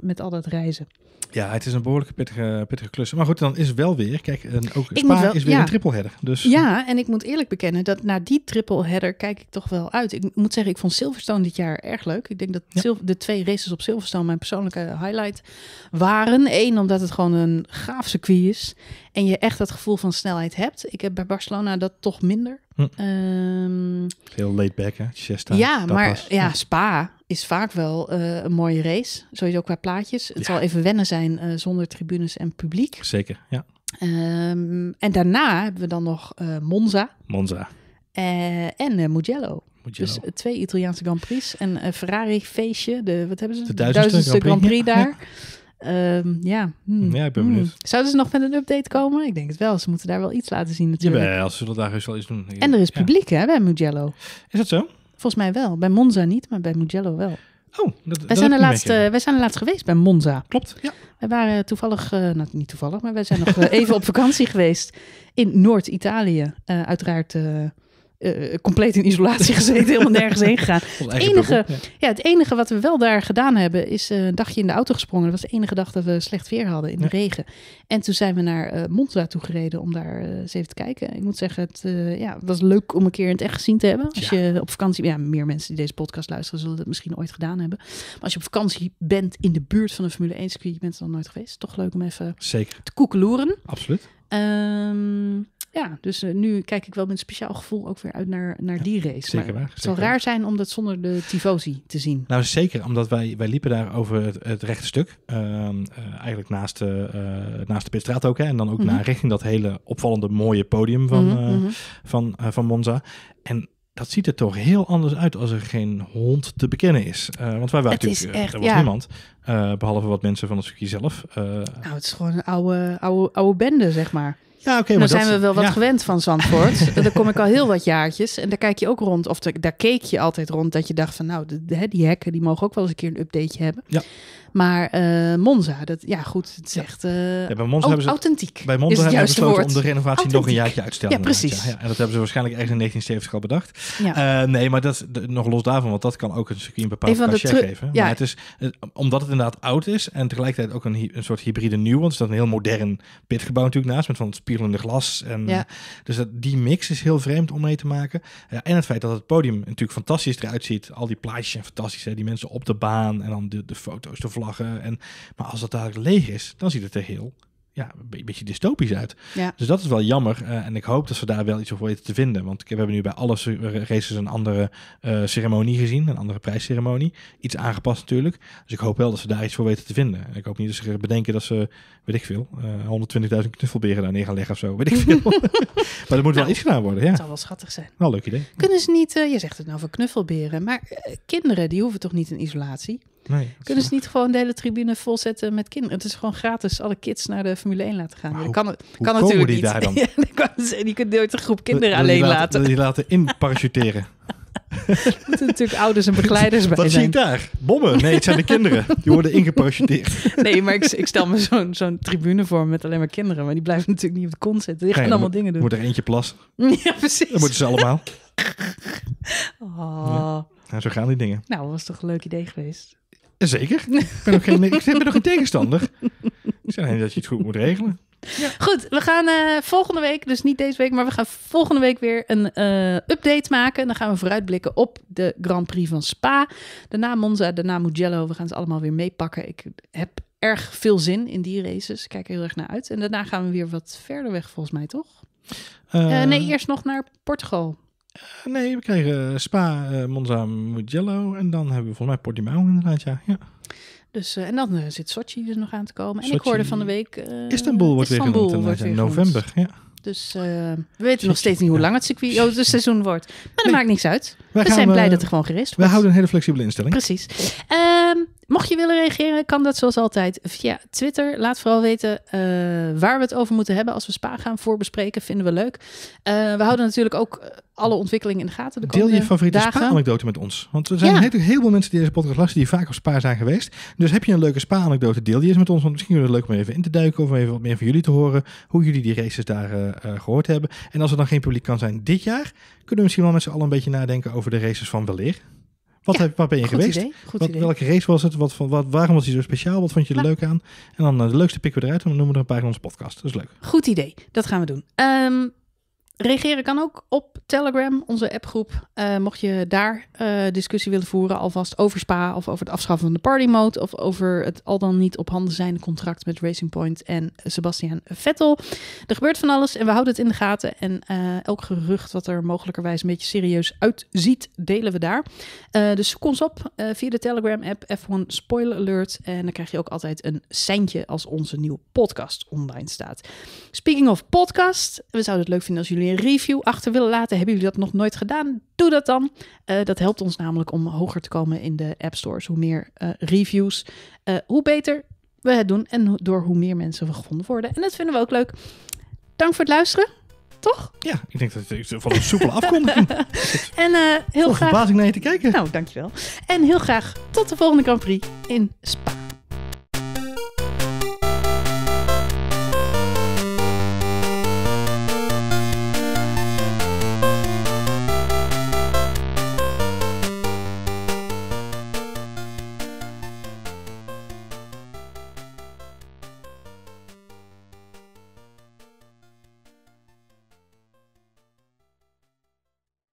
met al dat reizen. Ja, het is een behoorlijke pittige, pittige klus. Maar goed, dan is het wel weer. Kijk, een ook ik Spa is weer ja. een header. Dus. Ja, en ik moet eerlijk bekennen dat na die triple header kijk ik toch wel uit. Ik moet zeggen, ik vond Silverstone dit jaar erg leuk. Ik denk dat de twee races op Silverstone mijn persoonlijke highlight waren. Eén, omdat het gewoon een gaaf circuit is. En je echt dat gevoel van snelheid hebt. Ik heb bij Barcelona dat toch minder. Hm. Heel ehm, laid back, hè? ja, maar ja, Spa is vaak wel eh, een mooie race. Sowieso qua plaatjes. Het zal even wennen zijn eh, zonder tribunes en publiek. Zeker, ja. Ehm, en daarna hebben we dan nog eh, Monza. Monza. en Mugello. Mugello. Dus twee Italiaanse Grand Prix. En Ferrari feestje. De, wat hebben ze? De duizendste, Grand Prix, daar. Ehm, ja. Hmm. ja, ik ben benieuwd. Hmm. Zouden ze nog met een update komen? Ik denk het wel. Ze moeten daar wel iets laten zien natuurlijk. Ja, als ze dat daar wel iets doen. En er is publiek hè, bij Mugello. Is dat zo? Volgens mij wel. Bij Monza niet, maar bij Mugello wel. Oh, dat, wij, zijn de laatste, wij zijn de laatste geweest bij Monza. Klopt, ja. Wij waren toevallig, eh, nou, niet toevallig, maar wij zijn nog eh, even op vakantie geweest in Noord-Italië. Eh, uiteraard... Eh, compleet in isolatie gezeten, helemaal nergens heen gegaan. (laughs) Het enige, ja. het enige wat we wel daar gedaan hebben, is eh, een dagje in de auto gesprongen. Dat was de enige dag dat we slecht weer hadden in de regen. En toen zijn we naar uh, eh, toegereden toe gereden om daar eens even te kijken. Ik moet zeggen, het ja, was leuk om een keer in het echt gezien te hebben. Als je op vakantie, ja, meer mensen die deze podcast luisteren zullen dat misschien ooit gedaan hebben. Maar als je op vakantie bent in de buurt van een Formule 1 circuit, je bent er nog nooit geweest. Toch leuk om even Zeker. te koekeloeren. Absoluut. Ehm, ja, dus eh, nu kijk ik wel met een speciaal gevoel ook weer uit naar, naar die race. Zeker waar, het zeker. zal raar zijn om dat zonder de Tifosi te zien. Nou, zeker, omdat wij, wij liepen daar over het, rechte stuk. Ehm, eh, eigenlijk naast, eh, naast de pitstraat ook. Hè, en dan ook mhm. naar richting dat hele opvallende mooie podium van, mhm, mhm. van, van Monza. En dat ziet er toch heel anders uit als er geen hond te bekennen is. want wij waren natuurlijk, echt, er was niemand. behalve wat mensen van het circuit zelf. nou, het is gewoon een oude, oude, oude bende, zeg maar. Ja, oké. maar dan zijn we wel wat gewend van Zandvoort. (laughs) daar kom ik al heel wat jaartjes. En daar kijk je ook rond. Of daar keek je altijd rond. Dat je dacht van nou, die hekken die mogen ook wel eens een keer een updateje hebben. Ja. Maar eh, Monza, dat, ja goed, het zegt uh, eh, bij Monza hebben ze, authentiek. Bij Monza hebben ze besloten om de renovatie nog een jaartje uit te stellen. Ja, precies. Ja, En dat hebben ze waarschijnlijk ergens in 1970 al bedacht. Eh, nee, maar dat, de, nog los daarvan, want dat kan ook een circuit een bepaald cachet geven. Maar het is, omdat het inderdaad oud is en tegelijkertijd ook een, een soort hybride nieuw, want er staat een heel modern pitgebouw natuurlijk naast, met van het spiegelende glas. En, Dus dat, die mix is heel vreemd om mee te maken. en het feit dat het podium natuurlijk fantastisch eruit ziet. Al die plaatjes en fantastisch, hè? die mensen op de baan en dan de, de foto's, de vlog en, maar als dat dadelijk leeg is, dan ziet het er heel ja, een beetje dystopisch uit. Ja. Dus dat is wel jammer. Eh, en ik hoop dat ze daar wel iets over weten te vinden. Want we hebben nu bij alle races een andere eh, ceremonie gezien. Een andere prijsceremonie. Iets aangepast natuurlijk. Dus ik hoop wel dat ze daar iets voor weten te vinden. ik hoop niet dat ze bedenken dat ze, weet ik veel, 120.000 eh, knuffelberen daar neer gaan leggen of zo. Weet ik veel. (laughs) maar er moet wel nou, iets gedaan worden. Ja. Het zal wel schattig zijn. Wel leuk idee. Kunnen ze niet, je zegt het nou voor knuffelberen, maar kinderen die hoeven toch niet in isolatie? Nee, Kunnen ze niet gewoon de hele tribune volzetten met kinderen? Het is gewoon gratis alle kids naar de Formule 1 laten gaan. Maar dat kan, hoe, kan die Daar dan? (laughs) die kunt nooit een groep kinderen alleen laten, die laten inparachuteren. er (laughs) moeten natuurlijk ouders en begeleiders bij Wat zijn. zie ik daar? Bommen? Nee, het zijn de kinderen. Die worden ingeparachuteerd. (laughs) nee, maar ik, ik stel me zo'n tribune voor met alleen maar kinderen. Maar die blijven natuurlijk niet op de kont zitten. Die gaan allemaal dingen doen. Wordt er eentje plas. ja, precies. Dan moeten ze allemaal. Oh. zo gaan die dingen. Nou, was toch een leuk idee geweest. Zeker. Ik heb nog geen, ik nog een tegenstander. Ik zei alleen dat je het goed moet regelen. Ja. Goed, we gaan eh, volgende week, dus niet deze week, maar we gaan volgende week weer een eh, update maken. dan gaan we vooruitblikken op de Grand Prix van Spa. Daarna Monza, daarna Mugello. We gaan ze allemaal weer meepakken. Ik heb erg veel zin in die races. Ik kijk er heel erg naar uit. En daarna gaan we weer wat verder weg, volgens mij, toch? Eh, nee, eerst nog naar Portugal. Eh, nee, we kregen eh, Spa, eh, Monza, Mugello en dan hebben we volgens mij Portimao inderdaad, ja. ja. Dus, en dan zit Sochi dus nog aan te komen. En ik hoorde van de week... Istanbul wordt Istanbul weer genoemd wordt weer in november, ja. Dus we weten nog steeds niet hoe lang het circuit, oh, seizoen wordt. Maar dat maakt niks uit. We zijn blij dat er gewoon gerist wordt. We houden een hele flexibele instelling. Precies. Ehm, Mocht je willen reageren, kan dat zoals altijd via Twitter. Laat vooral weten eh, waar we het over moeten hebben als we Spa gaan voorbespreken. Vinden we leuk. Eh, we houden natuurlijk ook eh, alle ontwikkelingen in de gaten. Deel je favoriete spa-anekdote met ons. Want er zijn natuurlijk heel veel mensen die deze podcast luisteren die vaak op spa zijn geweest. Dus heb je een leuke spa-anekdote, deel die eens met ons. Want misschien is het leuk om even in te duiken of om even wat meer van jullie te horen. Hoe jullie die races daar gehoord hebben. En als er dan geen publiek kan zijn dit jaar, kunnen we misschien wel met z'n allen een beetje nadenken over de races van weleer. Wat ben je geweest? wat, Welke race was het? Wat, wat, waarom was hij zo speciaal? Wat vond je er nou. leuk aan? En dan eh, de leukste pikken we eruit en dan noemen we er een paar in onze podcast. Dat is leuk. Goed idee. Dat gaan we doen. Ehm, Reageren kan ook op Telegram, onze appgroep. Eh, mocht je daar eh, discussie willen voeren, alvast over SPA of over het afschaffen van de party mode of over het al dan niet op handen zijnde contract met Racing Point en Sebastian Vettel. Er gebeurt van alles en we houden het in de gaten. En eh, elk gerucht wat er mogelijkerwijs een beetje serieus uitziet, delen we daar. dus zoek ons op via de Telegram-app F1 Spoiler Alert. En dan krijg je ook altijd een seintje als onze nieuwe podcast online staat. Speaking of podcast, we zouden het leuk vinden als jullie een review achter willen laten, hebben jullie dat nog nooit gedaan, doe dat dan. Eh, dat helpt ons namelijk om hoger te komen in de app stores. Hoe meer eh, reviews, eh, hoe beter we het doen en door hoe meer mensen we gevonden worden. En dat vinden we ook leuk. Dank voor het luisteren. Toch? Ja, ik denk dat het van een soepele afkondiging. (laughs) en uh, heel graag. verbazing naar je te kijken. Nou, dankjewel. En heel graag tot de volgende Grand Prix in Spa.